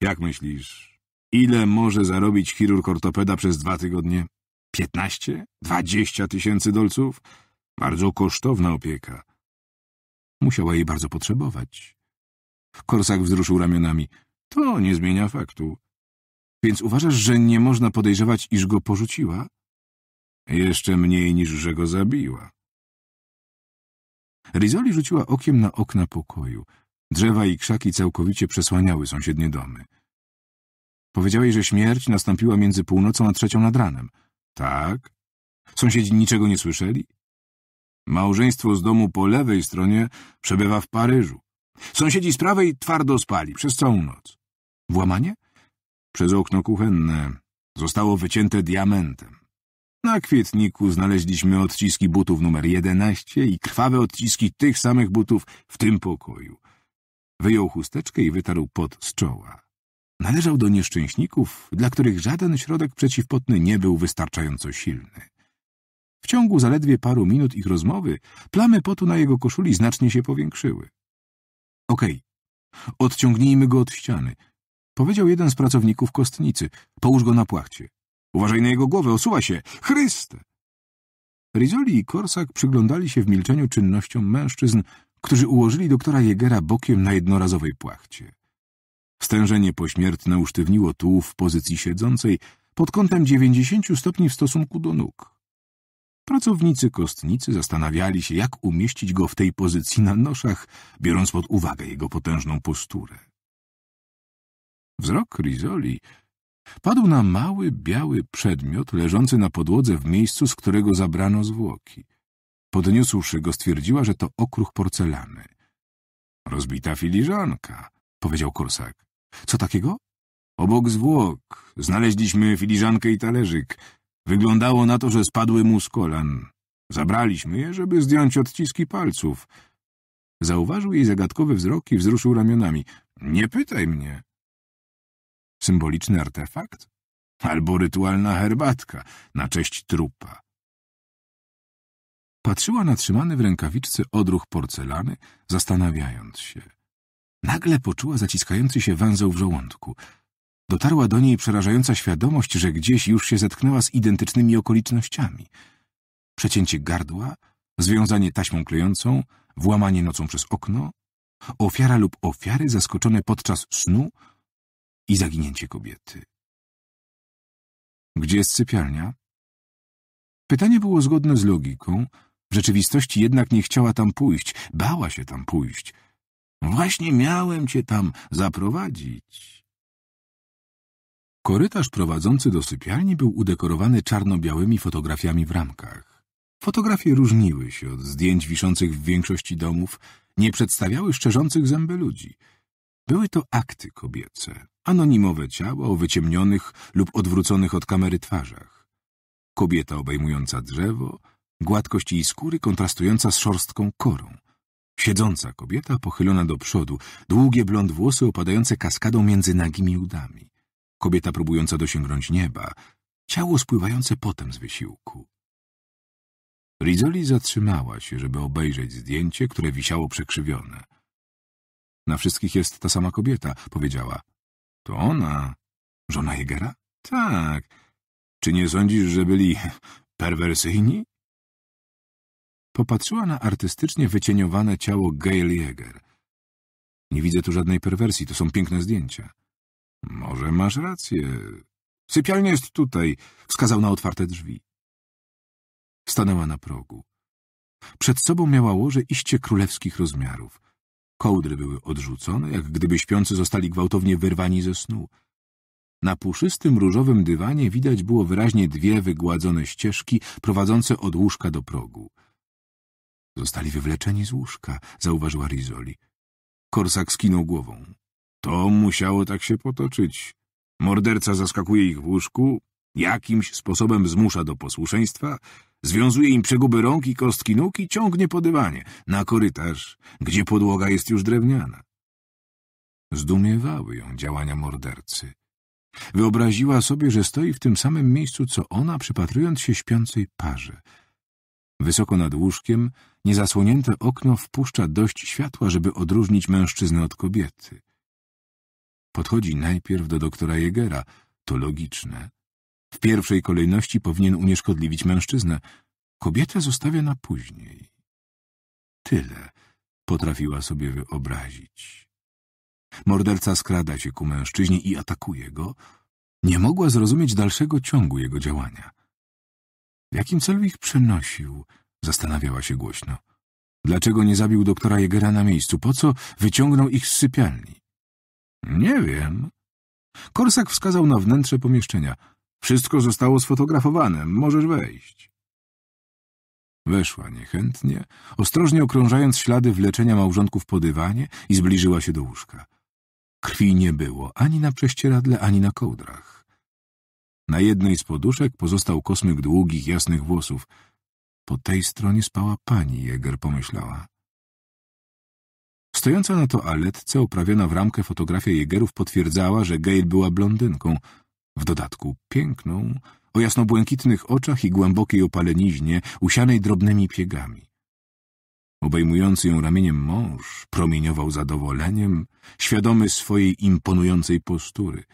Jak myślisz, ile może zarobić chirurg ortopeda przez dwa tygodnie? Piętnaście? Dwadzieścia tysięcy dolców? Bardzo kosztowna opieka. Musiała jej bardzo potrzebować. Korsak wzruszył ramionami. To nie zmienia faktu. Więc uważasz, że nie można podejrzewać, iż go porzuciła? Jeszcze mniej niż, że go zabiła. Rizoli rzuciła okiem na okna pokoju. Drzewa i krzaki całkowicie przesłaniały sąsiednie domy. Powiedziałeś, że śmierć nastąpiła między północą a trzecią nad ranem. Tak. Sąsiedzi niczego nie słyszeli? Małżeństwo z domu po lewej stronie przebywa w Paryżu. Sąsiedzi z prawej twardo spali przez całą noc. Włamanie? Przez okno kuchenne. Zostało wycięte diamentem. Na kwietniku znaleźliśmy odciski butów numer 11 i krwawe odciski tych samych butów w tym pokoju. Wyjął chusteczkę i wytarł pot z czoła. Należał do nieszczęśników, dla których żaden środek przeciwpotny nie był wystarczająco silny. W ciągu zaledwie paru minut ich rozmowy plamy potu na jego koszuli znacznie się powiększyły. — Okej, okay. odciągnijmy go od ściany — powiedział jeden z pracowników kostnicy. — Połóż go na płachcie. Uważaj na jego głowę, osuwa się! Chryste! Rizoli i Korsak przyglądali się w milczeniu czynnościom mężczyzn, którzy ułożyli doktora Jegera bokiem na jednorazowej płachcie. Stężenie pośmiertne usztywniło tułów w pozycji siedzącej pod kątem 90 stopni w stosunku do nóg. Pracownicy kostnicy zastanawiali się, jak umieścić go w tej pozycji na noszach, biorąc pod uwagę jego potężną posturę. Wzrok Rizoli Padł na mały, biały przedmiot leżący na podłodze w miejscu, z którego zabrano zwłoki. Podniósłszy go, stwierdziła, że to okruch porcelany. Rozbita filiżanka, powiedział Korsak. Co takiego? Obok zwłok znaleźliśmy filiżankę i talerzyk. Wyglądało na to, że spadły mu z kolan. Zabraliśmy je, żeby zdjąć odciski palców. Zauważył jej zagadkowy wzrok i wzruszył ramionami. Nie pytaj mnie. Symboliczny artefakt? Albo rytualna herbatka na cześć trupa. Patrzyła na trzymany w rękawiczce odruch porcelany, zastanawiając się. Nagle poczuła zaciskający się węzeł w żołądku. Dotarła do niej przerażająca świadomość, że gdzieś już się zetknęła z identycznymi okolicznościami. Przecięcie gardła, związanie taśmą klejącą, włamanie nocą przez okno, ofiara lub ofiary zaskoczone podczas snu, i zaginięcie kobiety. Gdzie jest sypialnia? Pytanie było zgodne z logiką. W rzeczywistości jednak nie chciała tam pójść, bała się tam pójść. Właśnie miałem cię tam zaprowadzić. Korytarz prowadzący do sypialni był udekorowany czarno-białymi fotografiami w ramkach. Fotografie różniły się od zdjęć wiszących w większości domów, nie przedstawiały szczerzących zęby ludzi. Były to akty kobiece anonimowe ciała o wyciemnionych lub odwróconych od kamery twarzach. Kobieta obejmująca drzewo, gładkość jej skóry kontrastująca z szorstką korą. Siedząca kobieta pochylona do przodu, długie blond włosy opadające kaskadą między nagimi udami. Kobieta próbująca dosięgnąć nieba, ciało spływające potem z wysiłku. Rizoli zatrzymała się, żeby obejrzeć zdjęcie, które wisiało przekrzywione. Na wszystkich jest ta sama kobieta, powiedziała. To ona. Żona Jegera? Tak. Czy nie sądzisz, że byli perwersyjni? Popatrzyła na artystycznie wycieniowane ciało Gail Jäger. Nie widzę tu żadnej perwersji, to są piękne zdjęcia. Może masz rację. Sypialnia jest tutaj, wskazał na otwarte drzwi. Stanęła na progu. Przed sobą miała łoże iście królewskich rozmiarów. Kołdry były odrzucone, jak gdyby śpiący zostali gwałtownie wyrwani ze snu. Na puszystym różowym dywanie widać było wyraźnie dwie wygładzone ścieżki prowadzące od łóżka do progu. Zostali wywleczeni z łóżka, zauważyła Rizoli. Korsak skinął głową. To musiało tak się potoczyć. Morderca zaskakuje ich w łóżku, jakimś sposobem zmusza do posłuszeństwa Związuje im przeguby rąk i kostki nóg i ciągnie po dywanie, na korytarz, gdzie podłoga jest już drewniana. Zdumiewały ją działania mordercy. Wyobraziła sobie, że stoi w tym samym miejscu, co ona, przypatrując się śpiącej parze. Wysoko nad łóżkiem, niezasłonięte okno wpuszcza dość światła, żeby odróżnić mężczyznę od kobiety. Podchodzi najpierw do doktora Jegera, to logiczne, w pierwszej kolejności powinien unieszkodliwić mężczyznę. Kobietę zostawia na później. Tyle potrafiła sobie wyobrazić. Morderca skrada się ku mężczyźnie i atakuje go. Nie mogła zrozumieć dalszego ciągu jego działania. W jakim celu ich przenosił? Zastanawiała się głośno. Dlaczego nie zabił doktora Jegera na miejscu? Po co wyciągnął ich z sypialni? Nie wiem. Korsak wskazał na wnętrze pomieszczenia. Wszystko zostało sfotografowane, możesz wejść. Weszła niechętnie, ostrożnie okrążając ślady wleczenia małżonków po dywanie i zbliżyła się do łóżka. Krwi nie było ani na prześcieradle, ani na kołdrach. Na jednej z poduszek pozostał kosmyk długich, jasnych włosów. Po tej stronie spała pani, Jäger pomyślała. Stojąca na toaletce, oprawiona w ramkę fotografia Jägerów potwierdzała, że Gail była blondynką, w dodatku piękną, o jasnobłękitnych oczach i głębokiej opaleniźnie, usianej drobnymi piegami. Obejmujący ją ramieniem mąż promieniował zadowoleniem, świadomy swojej imponującej postury.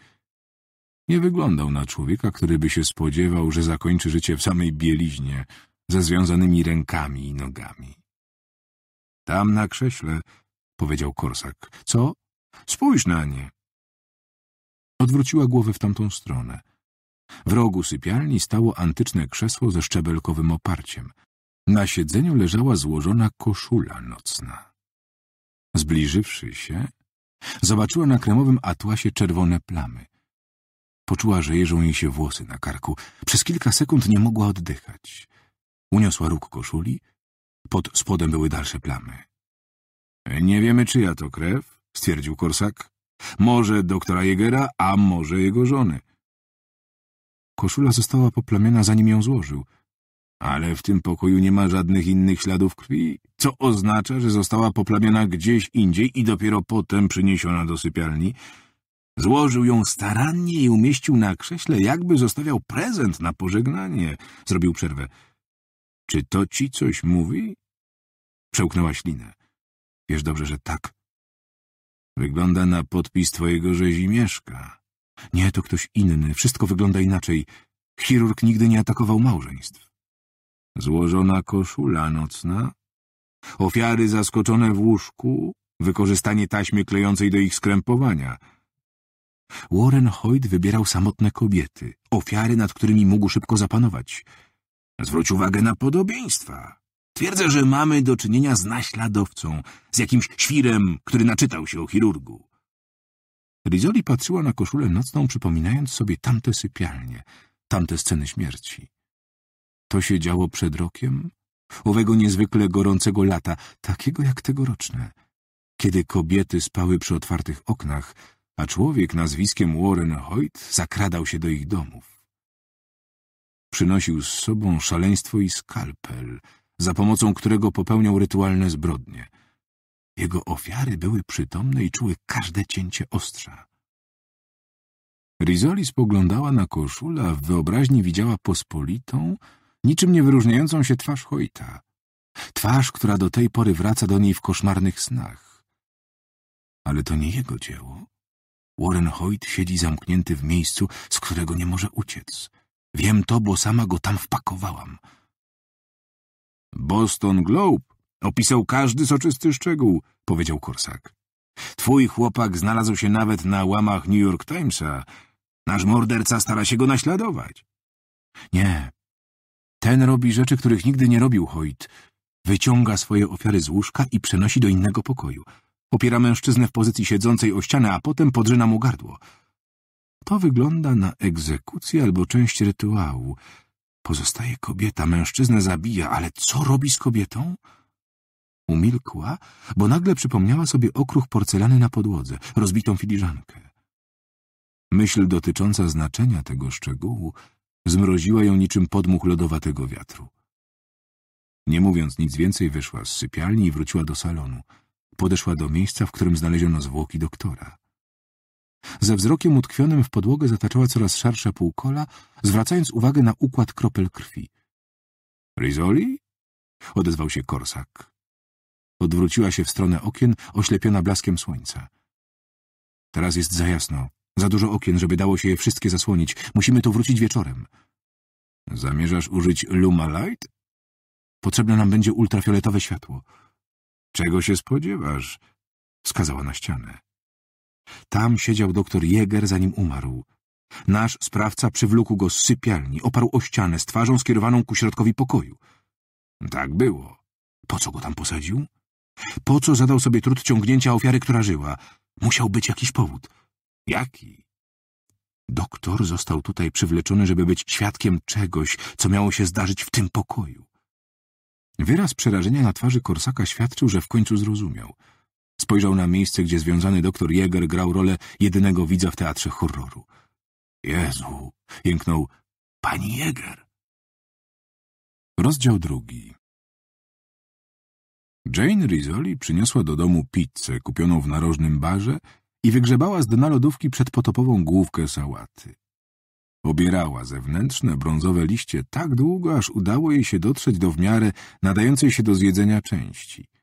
Nie wyglądał na człowieka, który by się spodziewał, że zakończy życie w samej bieliźnie, ze związanymi rękami i nogami. — Tam na krześle — powiedział Korsak. — Co? — Spójrz na nie Odwróciła głowę w tamtą stronę. W rogu sypialni stało antyczne krzesło ze szczebelkowym oparciem. Na siedzeniu leżała złożona koszula nocna. Zbliżywszy się, zobaczyła na kremowym atłasie czerwone plamy. Poczuła, że jeżą jej się włosy na karku. Przez kilka sekund nie mogła oddychać. Uniosła róg koszuli. Pod spodem były dalsze plamy. — Nie wiemy, czyja to krew — stwierdził Korsak. Może doktora Jegera, a może jego żony. Koszula została poplamiona, zanim ją złożył. Ale w tym pokoju nie ma żadnych innych śladów krwi, co oznacza, że została poplamiona gdzieś indziej i dopiero potem przyniesiona do sypialni. Złożył ją starannie i umieścił na krześle, jakby zostawiał prezent na pożegnanie. Zrobił przerwę. — Czy to ci coś mówi? Przełknęła ślinę. — Wiesz dobrze, że tak. Wygląda na podpis twojego rzezimieszka. Nie, to ktoś inny. Wszystko wygląda inaczej. Chirurg nigdy nie atakował małżeństw. Złożona koszula nocna, ofiary zaskoczone w łóżku, wykorzystanie taśmy klejącej do ich skrępowania. Warren Hoyt wybierał samotne kobiety, ofiary, nad którymi mógł szybko zapanować. Zwróć uwagę na podobieństwa. Twierdzę, że mamy do czynienia z naśladowcą, z jakimś świrem, który naczytał się o chirurgu. Rizoli patrzyła na koszulę nocną, przypominając sobie tamte sypialnie, tamte sceny śmierci. To się działo przed rokiem, owego niezwykle gorącego lata, takiego jak tegoroczne, kiedy kobiety spały przy otwartych oknach, a człowiek nazwiskiem Warren Hoyt zakradał się do ich domów. Przynosił z sobą szaleństwo i skalpel – za pomocą którego popełniał rytualne zbrodnie. Jego ofiary były przytomne i czuły każde cięcie ostrza. Rizoli spoglądała na koszulę, a w wyobraźni widziała pospolitą, niczym nie wyróżniającą się twarz Hojta. Twarz, która do tej pory wraca do niej w koszmarnych snach. Ale to nie jego dzieło. Warren Hoyt siedzi zamknięty w miejscu, z którego nie może uciec. Wiem to, bo sama go tam wpakowałam. Boston Globe opisał każdy soczysty szczegół, powiedział Korsak. Twój chłopak znalazł się nawet na łamach New York Timesa. Nasz morderca stara się go naśladować. Nie. Ten robi rzeczy, których nigdy nie robił Hoyt. Wyciąga swoje ofiary z łóżka i przenosi do innego pokoju. Opiera mężczyznę w pozycji siedzącej o ścianę, a potem podrzyna mu gardło. To wygląda na egzekucję albo część rytuału. Pozostaje kobieta, mężczyznę zabija, ale co robi z kobietą? Umilkła, bo nagle przypomniała sobie okruch porcelany na podłodze, rozbitą filiżankę. Myśl dotycząca znaczenia tego szczegółu zmroziła ją niczym podmuch lodowatego wiatru. Nie mówiąc nic więcej, wyszła z sypialni i wróciła do salonu. Podeszła do miejsca, w którym znaleziono zwłoki doktora. Ze wzrokiem utkwionym w podłogę zataczała coraz szersze półkola, zwracając uwagę na układ kropel krwi. — Rizoli? — odezwał się Korsak. Odwróciła się w stronę okien, oślepiona blaskiem słońca. — Teraz jest za jasno. Za dużo okien, żeby dało się je wszystkie zasłonić. Musimy tu wrócić wieczorem. — Zamierzasz użyć Luma Light? — Potrzebne nam będzie ultrafioletowe światło. — Czego się spodziewasz? — wskazała na ścianę. Tam siedział doktor Jäger, zanim umarł. Nasz sprawca przywlókł go z sypialni, oparł o ścianę z twarzą skierowaną ku środkowi pokoju. Tak było. Po co go tam posadził? Po co zadał sobie trud ciągnięcia ofiary, która żyła? Musiał być jakiś powód. Jaki? Doktor został tutaj przywleczony, żeby być świadkiem czegoś, co miało się zdarzyć w tym pokoju. Wyraz przerażenia na twarzy Korsaka świadczył, że w końcu zrozumiał – Spojrzał na miejsce, gdzie związany doktor Jäger grał rolę jedynego widza w teatrze horroru. Jezu! jęknął pani Jäger. Rozdział drugi. Jane Rizzoli przyniosła do domu pizzę kupioną w narożnym barze i wygrzebała z dna lodówki przedpotopową główkę sałaty. Obierała zewnętrzne brązowe liście tak długo, aż udało jej się dotrzeć do w miarę nadającej się do zjedzenia części –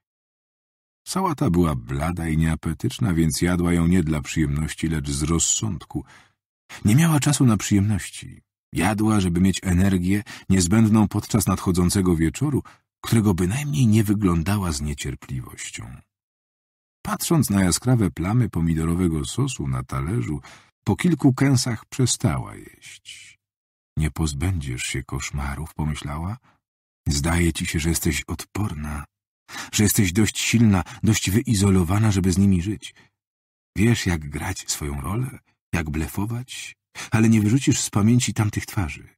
Sałata była blada i nieapetyczna, więc jadła ją nie dla przyjemności, lecz z rozsądku. Nie miała czasu na przyjemności. Jadła, żeby mieć energię niezbędną podczas nadchodzącego wieczoru, którego bynajmniej nie wyglądała z niecierpliwością. Patrząc na jaskrawe plamy pomidorowego sosu na talerzu, po kilku kęsach przestała jeść. Nie pozbędziesz się koszmarów, pomyślała. Zdaje ci się, że jesteś odporna że jesteś dość silna, dość wyizolowana, żeby z nimi żyć. Wiesz, jak grać swoją rolę, jak blefować, ale nie wyrzucisz z pamięci tamtych twarzy.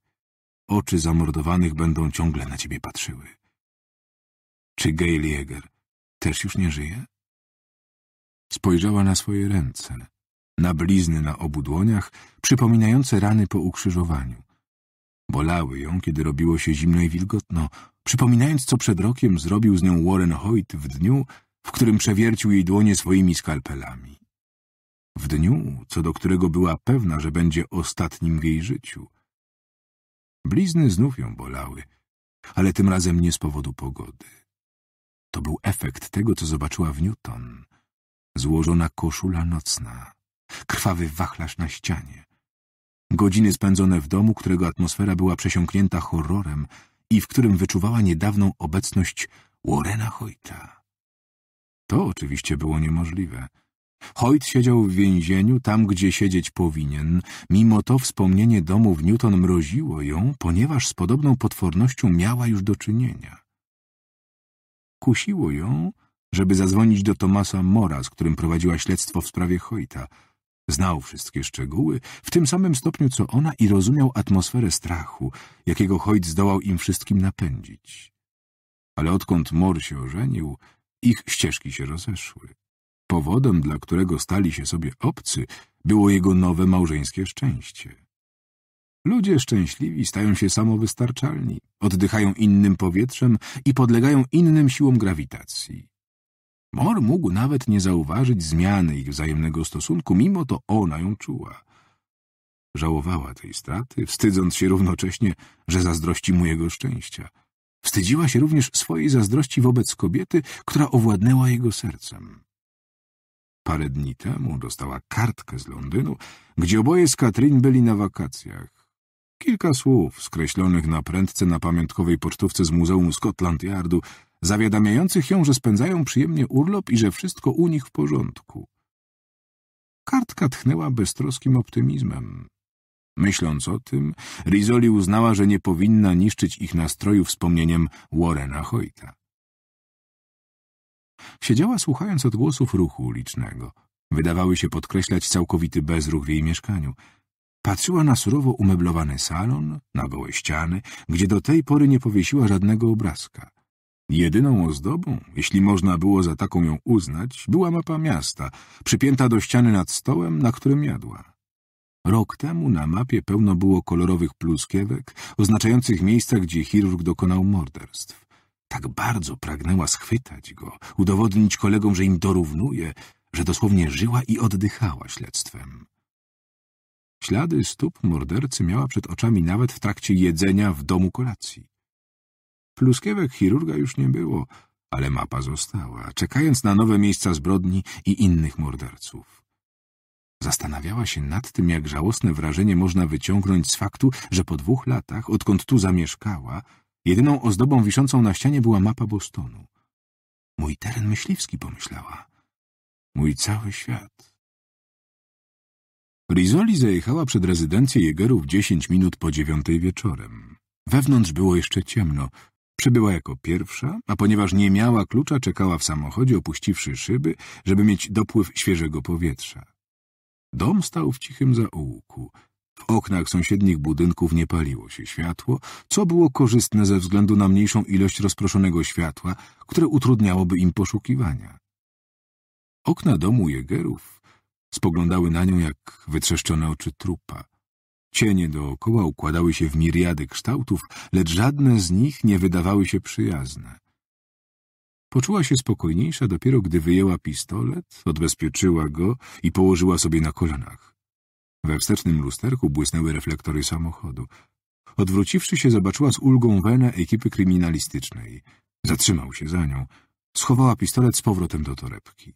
Oczy zamordowanych będą ciągle na ciebie patrzyły. Czy Gail Jäger też już nie żyje? Spojrzała na swoje ręce, na blizny na obu dłoniach, przypominające rany po ukrzyżowaniu. Bolały ją, kiedy robiło się zimno i wilgotno, przypominając, co przed rokiem zrobił z nią Warren Hoyt w dniu, w którym przewiercił jej dłonie swoimi skalpelami. W dniu, co do którego była pewna, że będzie ostatnim w jej życiu. Blizny znów ją bolały, ale tym razem nie z powodu pogody. To był efekt tego, co zobaczyła w Newton. Złożona koszula nocna, krwawy wachlarz na ścianie. Godziny spędzone w domu, którego atmosfera była przesiąknięta horrorem, i w którym wyczuwała niedawną obecność Warrena Hoyta. To oczywiście było niemożliwe. Hoyt siedział w więzieniu, tam gdzie siedzieć powinien. Mimo to wspomnienie domu w Newton mroziło ją, ponieważ z podobną potwornością miała już do czynienia. Kusiło ją, żeby zadzwonić do Tomasa Mora, z którym prowadziła śledztwo w sprawie Hoyta – Znał wszystkie szczegóły, w tym samym stopniu co ona i rozumiał atmosferę strachu, jakiego Hoyt zdołał im wszystkim napędzić. Ale odkąd Mor się ożenił, ich ścieżki się rozeszły. Powodem, dla którego stali się sobie obcy, było jego nowe małżeńskie szczęście. Ludzie szczęśliwi stają się samowystarczalni, oddychają innym powietrzem i podlegają innym siłom grawitacji. Mor mógł nawet nie zauważyć zmiany ich wzajemnego stosunku, mimo to ona ją czuła. Żałowała tej straty, wstydząc się równocześnie, że zazdrości mu jego szczęścia. Wstydziła się również swojej zazdrości wobec kobiety, która owładnęła jego sercem. Parę dni temu dostała kartkę z Londynu, gdzie oboje z Katrin byli na wakacjach. Kilka słów skreślonych na prędce na pamiątkowej pocztówce z Muzeum Scotland Yardu zawiadamiających ją, że spędzają przyjemnie urlop i że wszystko u nich w porządku. Kartka tchnęła beztroskim optymizmem. Myśląc o tym, Rizoli uznała, że nie powinna niszczyć ich nastroju wspomnieniem Warrena Hoyta. Siedziała słuchając odgłosów ruchu ulicznego. Wydawały się podkreślać całkowity bezruch w jej mieszkaniu. Patrzyła na surowo umeblowany salon, na gołe ściany, gdzie do tej pory nie powiesiła żadnego obrazka. Jedyną ozdobą, jeśli można było za taką ją uznać, była mapa miasta, przypięta do ściany nad stołem, na którym jadła. Rok temu na mapie pełno było kolorowych pluskiewek, oznaczających miejsca, gdzie chirurg dokonał morderstw. Tak bardzo pragnęła schwytać go, udowodnić kolegom, że im dorównuje, że dosłownie żyła i oddychała śledztwem. Ślady stóp mordercy miała przed oczami nawet w trakcie jedzenia w domu kolacji. Pluskiewek chirurga już nie było, ale mapa została, czekając na nowe miejsca zbrodni i innych morderców. Zastanawiała się nad tym, jak żałosne wrażenie można wyciągnąć z faktu, że po dwóch latach, odkąd tu zamieszkała, jedyną ozdobą wiszącą na ścianie była mapa Bostonu. Mój teren myśliwski, pomyślała. Mój cały świat. Rizoli zajechała przed rezydencję Jegerów dziesięć minut po dziewiątej wieczorem. Wewnątrz było jeszcze ciemno, Przybyła jako pierwsza, a ponieważ nie miała klucza, czekała w samochodzie, opuściwszy szyby, żeby mieć dopływ świeżego powietrza. Dom stał w cichym zaułku. W oknach sąsiednich budynków nie paliło się światło, co było korzystne ze względu na mniejszą ilość rozproszonego światła, które utrudniałoby im poszukiwania. Okna domu Jegerów spoglądały na nią jak wytrzeszczone oczy trupa. Cienie dookoła układały się w miriady kształtów, lecz żadne z nich nie wydawały się przyjazne. Poczuła się spokojniejsza dopiero, gdy wyjęła pistolet, odbezpieczyła go i położyła sobie na kolanach. We wstecznym lusterku błysnęły reflektory samochodu. Odwróciwszy się, zobaczyła z ulgą Wenę ekipy kryminalistycznej. Zatrzymał się za nią. Schowała pistolet z powrotem do torebki.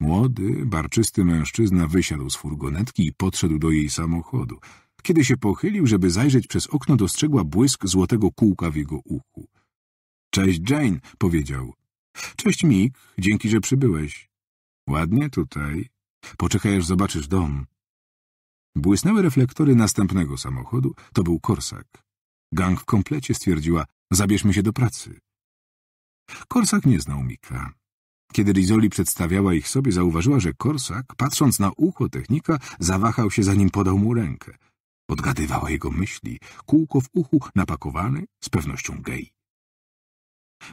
Młody, barczysty mężczyzna wysiadł z furgonetki i podszedł do jej samochodu. Kiedy się pochylił, żeby zajrzeć przez okno, dostrzegła błysk złotego kółka w jego uchu. — Cześć, Jane — powiedział. — Cześć, Mick. Dzięki, że przybyłeś. — Ładnie tutaj. Poczekaj, aż zobaczysz dom. Błysnęły reflektory następnego samochodu. To był Korsak. Gang w komplecie stwierdziła, zabierzmy się do pracy. Korsak nie znał Mika. Kiedy Rizoli przedstawiała ich sobie, zauważyła, że Korsak, patrząc na ucho technika, zawahał się, zanim podał mu rękę. Odgadywała jego myśli, kółko w uchu napakowany, z pewnością gej.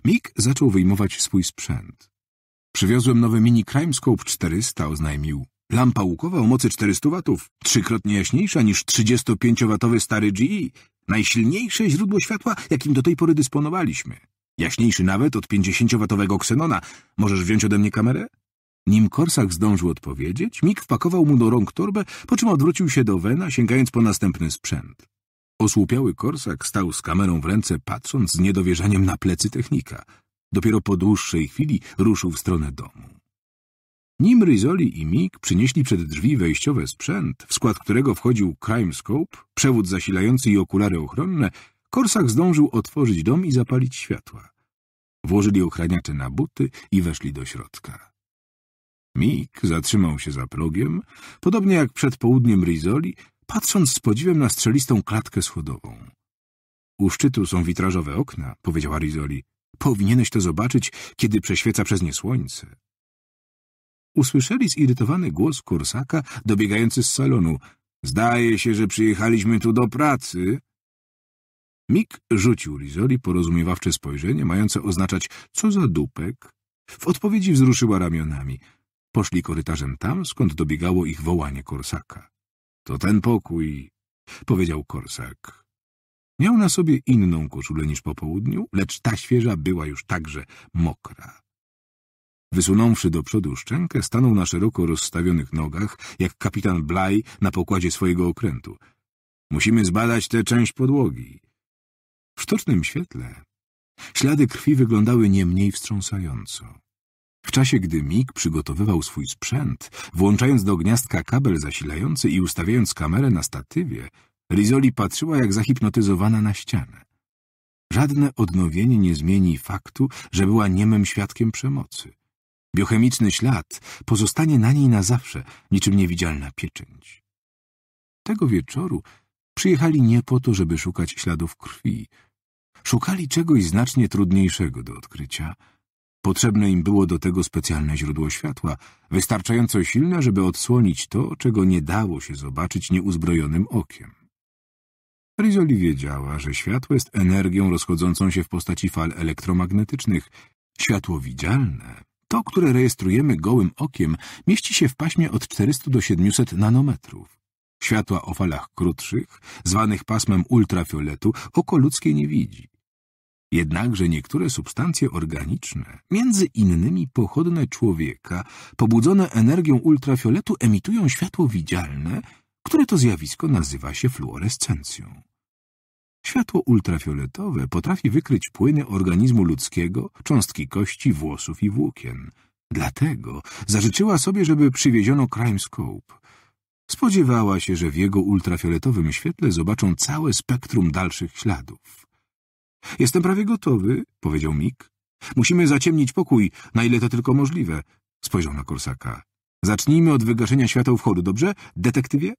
Mick zaczął wyjmować swój sprzęt. Przywiozłem nowy mini Crimescope 400, oznajmił. Lampa łukowa o mocy 400 watów, trzykrotnie jaśniejsza niż 35-watowy stary GE. Najsilniejsze źródło światła, jakim do tej pory dysponowaliśmy. Jaśniejszy nawet od 50-watowego ksenona. Możesz wziąć ode mnie kamerę? Nim Korsak zdążył odpowiedzieć, Mik wpakował mu do rąk torbę, po czym odwrócił się do Wena, sięgając po następny sprzęt. Osłupiały Korsak stał z kamerą w ręce, patrząc z niedowierzaniem na plecy technika. Dopiero po dłuższej chwili ruszył w stronę domu. Nim Rizoli i Mik przynieśli przed drzwi wejściowe sprzęt, w skład którego wchodził Crime Scope, przewód zasilający i okulary ochronne, Korsak zdążył otworzyć dom i zapalić światła. Włożyli ochraniacze na buty i weszli do środka. Mik zatrzymał się za progiem, podobnie jak przed południem Rizoli, patrząc z podziwem na strzelistą klatkę schodową. U szczytu są witrażowe okna, powiedziała Rizoli. Powinieneś to zobaczyć, kiedy prześwieca przez nie słońce. Usłyszeli zirytowany głos Korsaka dobiegający z salonu. Zdaje się, że przyjechaliśmy tu do pracy. Mik rzucił Lizoli porozumiewawcze spojrzenie, mające oznaczać co za dupek. W odpowiedzi wzruszyła ramionami. Poszli korytarzem tam, skąd dobiegało ich wołanie korsaka. — To ten pokój — powiedział korsak. Miał na sobie inną koszulę niż po południu, lecz ta świeża była już także mokra. Wysunąwszy do przodu szczękę, stanął na szeroko rozstawionych nogach, jak kapitan Blaj na pokładzie swojego okrętu. — Musimy zbadać tę część podłogi w sztucznym świetle ślady krwi wyglądały nie mniej wstrząsająco. W czasie, gdy Mick przygotowywał swój sprzęt, włączając do gniazdka kabel zasilający i ustawiając kamerę na statywie, Rizoli patrzyła jak zahipnotyzowana na ścianę. Żadne odnowienie nie zmieni faktu, że była niemym świadkiem przemocy. Biochemiczny ślad pozostanie na niej na zawsze, niczym niewidzialna pieczęć. Tego wieczoru przyjechali nie po to, żeby szukać śladów krwi, Szukali czegoś znacznie trudniejszego do odkrycia. Potrzebne im było do tego specjalne źródło światła, wystarczająco silne, żeby odsłonić to, czego nie dało się zobaczyć nieuzbrojonym okiem. Rizoli wiedziała, że światło jest energią rozchodzącą się w postaci fal elektromagnetycznych. Światło widzialne, to, które rejestrujemy gołym okiem, mieści się w paśmie od 400 do 700 nanometrów. Światła o falach krótszych, zwanych pasmem ultrafioletu, oko ludzkie nie widzi. Jednakże niektóre substancje organiczne, między innymi pochodne człowieka, pobudzone energią ultrafioletu emitują światło widzialne, które to zjawisko nazywa się fluorescencją. Światło ultrafioletowe potrafi wykryć płyny organizmu ludzkiego, cząstki kości, włosów i włókien. Dlatego zażyczyła sobie, żeby przywieziono Crimescope. Spodziewała się, że w jego ultrafioletowym świetle zobaczą całe spektrum dalszych śladów. Jestem prawie gotowy, powiedział Mik. Musimy zaciemnić pokój, na ile to tylko możliwe. Spojrzał na Korsaka. Zacznijmy od wygaszenia świateł wchodu, dobrze, detektywie?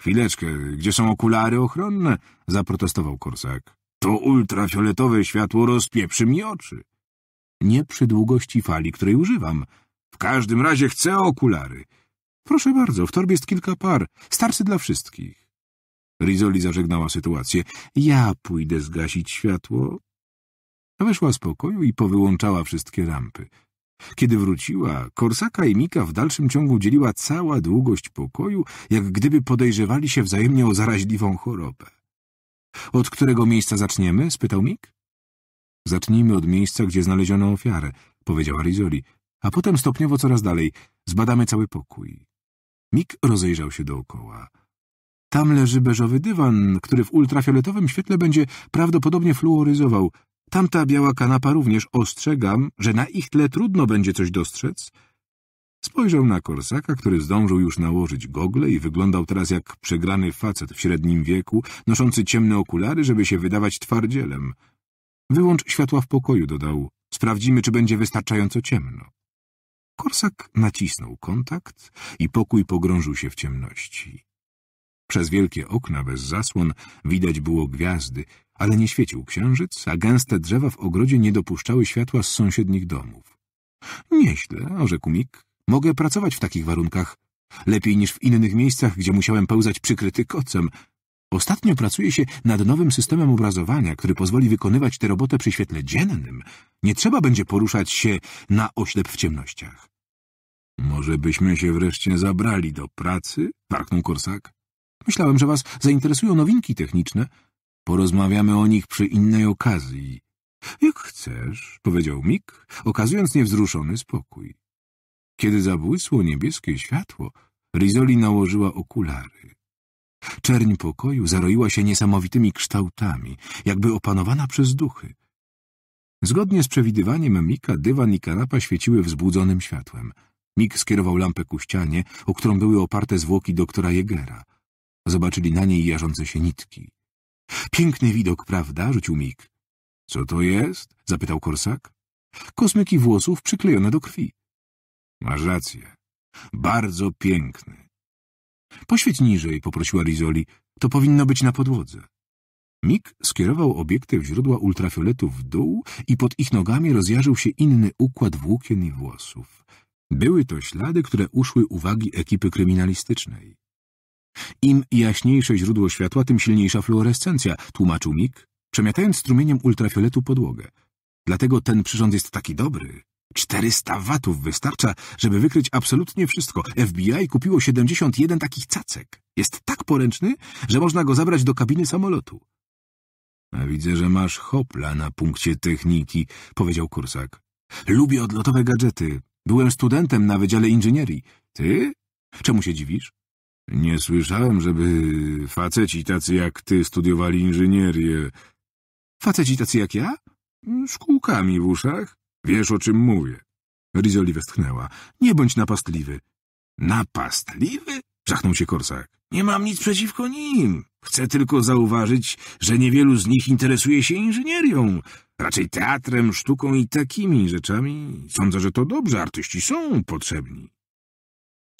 Chwileczkę, gdzie są okulary ochronne? Zaprotestował Korsak. To ultrafioletowe światło rozpieprzy mi oczy. Nie przy długości fali, której używam. W każdym razie chcę okulary. Proszę bardzo, w torbie jest kilka par, starcy dla wszystkich. Rizoli zażegnała sytuację. Ja pójdę zgasić światło. A weszła z pokoju i powyłączała wszystkie rampy. Kiedy wróciła, Korsaka i Mika w dalszym ciągu dzieliła cała długość pokoju, jak gdyby podejrzewali się wzajemnie o zaraźliwą chorobę. — Od którego miejsca zaczniemy? — spytał Mik. — Zacznijmy od miejsca, gdzie znaleziono ofiarę — powiedziała Rizoli, a potem stopniowo coraz dalej. Zbadamy cały pokój. Mik rozejrzał się dookoła. Tam leży beżowy dywan, który w ultrafioletowym świetle będzie prawdopodobnie fluoryzował. Tamta biała kanapa również ostrzegam, że na ich tle trudno będzie coś dostrzec. Spojrzał na korsaka, który zdążył już nałożyć gogle i wyglądał teraz jak przegrany facet w średnim wieku, noszący ciemne okulary, żeby się wydawać twardzielem. Wyłącz światła w pokoju, dodał. Sprawdzimy, czy będzie wystarczająco ciemno. Korsak nacisnął kontakt i pokój pogrążył się w ciemności. Przez wielkie okna bez zasłon widać było gwiazdy, ale nie świecił księżyc, a gęste drzewa w ogrodzie nie dopuszczały światła z sąsiednich domów. Nieźle, orzekł Mik. Mogę pracować w takich warunkach. Lepiej niż w innych miejscach, gdzie musiałem pełzać przykryty kocem. Ostatnio pracuje się nad nowym systemem obrazowania, który pozwoli wykonywać tę robotę przy świetle dziennym. Nie trzeba będzie poruszać się na oślep w ciemnościach. Może byśmy się wreszcie zabrali do pracy? Parknął Korsak. Myślałem, że was zainteresują nowinki techniczne. Porozmawiamy o nich przy innej okazji. Jak chcesz, powiedział Mik, okazując niewzruszony spokój. Kiedy zabłysło niebieskie światło, Rizoli nałożyła okulary. Czerń pokoju zaroiła się niesamowitymi kształtami, jakby opanowana przez duchy. Zgodnie z przewidywaniem Mika, dywan i kanapa świeciły wzbudzonym światłem. Mik skierował lampę ku ścianie, o którą były oparte zwłoki doktora Jegera. Zobaczyli na niej jarzące się nitki. Piękny widok, prawda? rzucił Mik. Co to jest? zapytał korsak. Kosmyki włosów przyklejone do krwi. Masz rację. Bardzo piękny. Poświeć niżej, poprosiła Rizoli. To powinno być na podłodze. Mik skierował obiektyw źródła ultrafioletu w dół i pod ich nogami rozjarzył się inny układ włókien i włosów. Były to ślady, które uszły uwagi ekipy kryminalistycznej. Im jaśniejsze źródło światła, tym silniejsza fluorescencja, tłumaczył Mik, przemiatając strumieniem ultrafioletu podłogę. Dlatego ten przyrząd jest taki dobry. 400 watów wystarcza, żeby wykryć absolutnie wszystko. FBI kupiło 71 takich cacek. Jest tak poręczny, że można go zabrać do kabiny samolotu. A widzę, że masz hopla na punkcie techniki, powiedział kursak. Lubię odlotowe gadżety. Byłem studentem na Wydziale Inżynierii. Ty? Czemu się dziwisz? Nie słyszałem, żeby faceci tacy jak ty studiowali inżynierię. Faceci tacy jak ja? Z kółkami w uszach. Wiesz, o czym mówię. Rizoli westchnęła. Nie bądź napastliwy. Napastliwy? Żachnął się Korsak. Nie mam nic przeciwko nim. Chcę tylko zauważyć, że niewielu z nich interesuje się inżynierią. Raczej teatrem, sztuką i takimi rzeczami. Sądzę, że to dobrze. Artyści są potrzebni.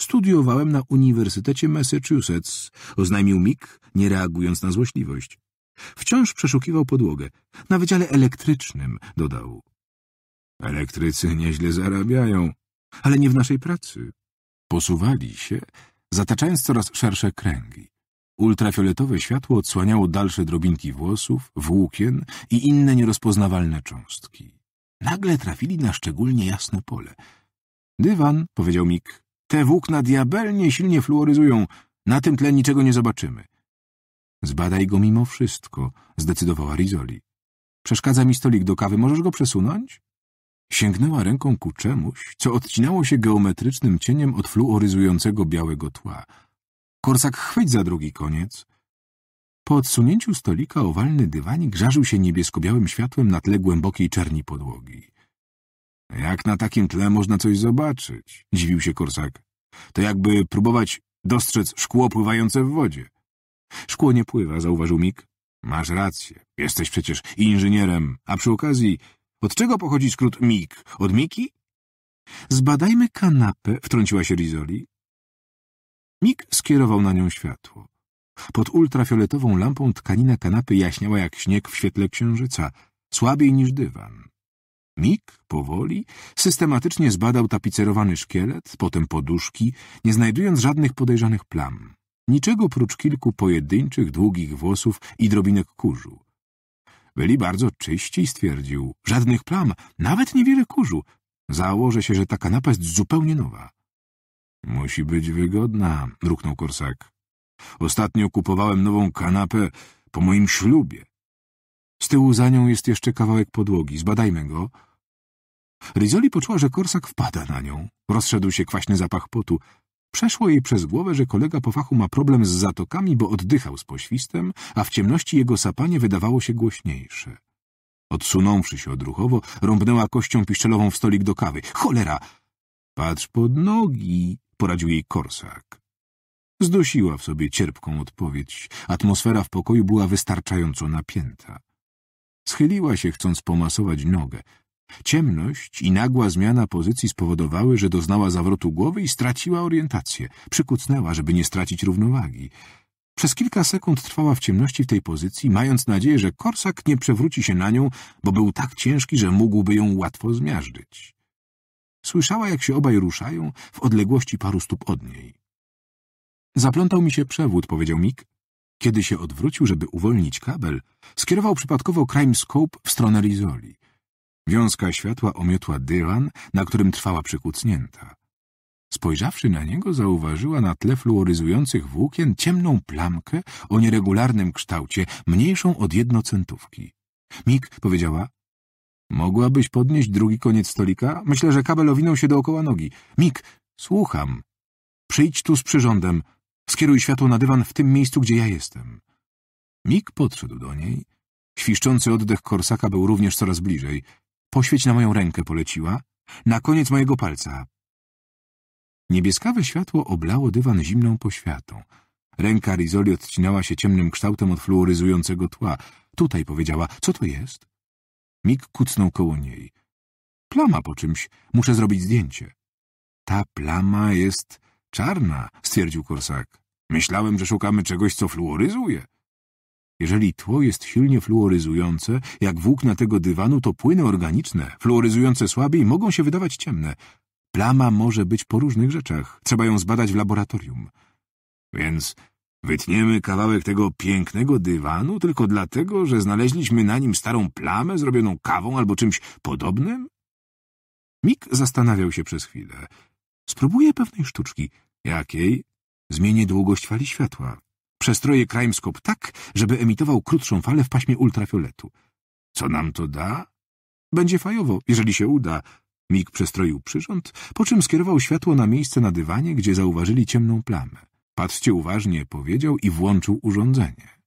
Studiowałem na Uniwersytecie Massachusetts, oznajmił Mick, nie reagując na złośliwość. Wciąż przeszukiwał podłogę. Na wydziale elektrycznym, dodał. Elektrycy nieźle zarabiają, ale nie w naszej pracy. Posuwali się, zataczając coraz szersze kręgi. Ultrafioletowe światło odsłaniało dalsze drobinki włosów, włókien i inne nierozpoznawalne cząstki. Nagle trafili na szczególnie jasne pole. Dywan, powiedział Mick. Te włókna diabelnie silnie fluoryzują. Na tym tle niczego nie zobaczymy. Zbadaj go mimo wszystko, zdecydowała Rizoli. Przeszkadza mi stolik do kawy, możesz go przesunąć? Sięgnęła ręką ku czemuś, co odcinało się geometrycznym cieniem od fluoryzującego białego tła. Korsak chwyć za drugi koniec. Po odsunięciu stolika owalny dywanik żarzył się niebiesko-białym światłem na tle głębokiej czerni podłogi. Jak na takim tle można coś zobaczyć? Dziwił się Korsak. To jakby próbować dostrzec szkło pływające w wodzie. Szkło nie pływa, zauważył Mik. Masz rację. Jesteś przecież inżynierem. A przy okazji, od czego pochodzi skrót Mick? Od Miki? Zbadajmy kanapę, wtrąciła się Rizoli. Mik skierował na nią światło. Pod ultrafioletową lampą tkanina kanapy jaśniała jak śnieg w świetle księżyca, słabiej niż dywan. Mik, powoli, systematycznie zbadał tapicerowany szkielet, potem poduszki, nie znajdując żadnych podejrzanych plam. Niczego prócz kilku pojedynczych, długich włosów i drobinek kurzu. Byli bardzo czyści, stwierdził. Żadnych plam, nawet niewiele kurzu. Założę się, że ta kanapa jest zupełnie nowa. Musi być wygodna, mruknął Korsak. Ostatnio kupowałem nową kanapę po moim ślubie. Z tyłu za nią jest jeszcze kawałek podłogi. Zbadajmy go. Rizoli poczuła, że korsak wpada na nią. Rozszedł się kwaśny zapach potu. Przeszło jej przez głowę, że kolega po fachu ma problem z zatokami, bo oddychał z poświstem, a w ciemności jego sapanie wydawało się głośniejsze. Odsunąwszy się odruchowo, rąbnęła kością piszczelową w stolik do kawy. Cholera! Patrz pod nogi, poradził jej korsak. Zdusiła w sobie cierpką odpowiedź. Atmosfera w pokoju była wystarczająco napięta. Schyliła się, chcąc pomasować nogę. Ciemność i nagła zmiana pozycji spowodowały, że doznała zawrotu głowy i straciła orientację. Przykucnęła, żeby nie stracić równowagi. Przez kilka sekund trwała w ciemności w tej pozycji, mając nadzieję, że korsak nie przewróci się na nią, bo był tak ciężki, że mógłby ją łatwo zmiażdżyć. Słyszała, jak się obaj ruszają w odległości paru stóp od niej. Zaplątał mi się przewód, powiedział Mik. Kiedy się odwrócił, żeby uwolnić kabel, skierował przypadkowo Crime Scope w stronę Rizoli. Wiązka światła omiotła dywan, na którym trwała przykucnięta. Spojrzawszy na niego, zauważyła na tle fluoryzujących włókien ciemną plamkę o nieregularnym kształcie, mniejszą od jednocentówki. Mik powiedziała, mogłabyś podnieść drugi koniec stolika? Myślę, że kabel owinął się dookoła nogi. Mik, słucham. Przyjdź tu z przyrządem. Skieruj światło na dywan w tym miejscu, gdzie ja jestem. Mik podszedł do niej. Świszczący oddech korsaka był również coraz bliżej. Poświeć na moją rękę poleciła, na koniec mojego palca. Niebieskawe światło oblało dywan zimną poświatą. Ręka Rizoli odcinała się ciemnym kształtem od fluoryzującego tła. Tutaj powiedziała, co to jest? Mik kucnął koło niej. Plama po czymś, muszę zrobić zdjęcie. Ta plama jest czarna, stwierdził Korsak. Myślałem, że szukamy czegoś, co fluoryzuje. Jeżeli tło jest silnie fluoryzujące, jak włókna tego dywanu, to płyny organiczne, fluoryzujące słabiej, mogą się wydawać ciemne. Plama może być po różnych rzeczach. Trzeba ją zbadać w laboratorium. Więc wytniemy kawałek tego pięknego dywanu tylko dlatego, że znaleźliśmy na nim starą plamę zrobioną kawą albo czymś podobnym? Mik zastanawiał się przez chwilę. Spróbuję pewnej sztuczki. Jakiej? Zmienię długość fali światła. Przestroję krajmskop tak, żeby emitował krótszą falę w paśmie ultrafioletu. Co nam to da? Będzie fajowo, jeżeli się uda. Mick przestroił przyrząd, po czym skierował światło na miejsce na dywanie, gdzie zauważyli ciemną plamę. Patrzcie uważnie, powiedział i włączył urządzenie.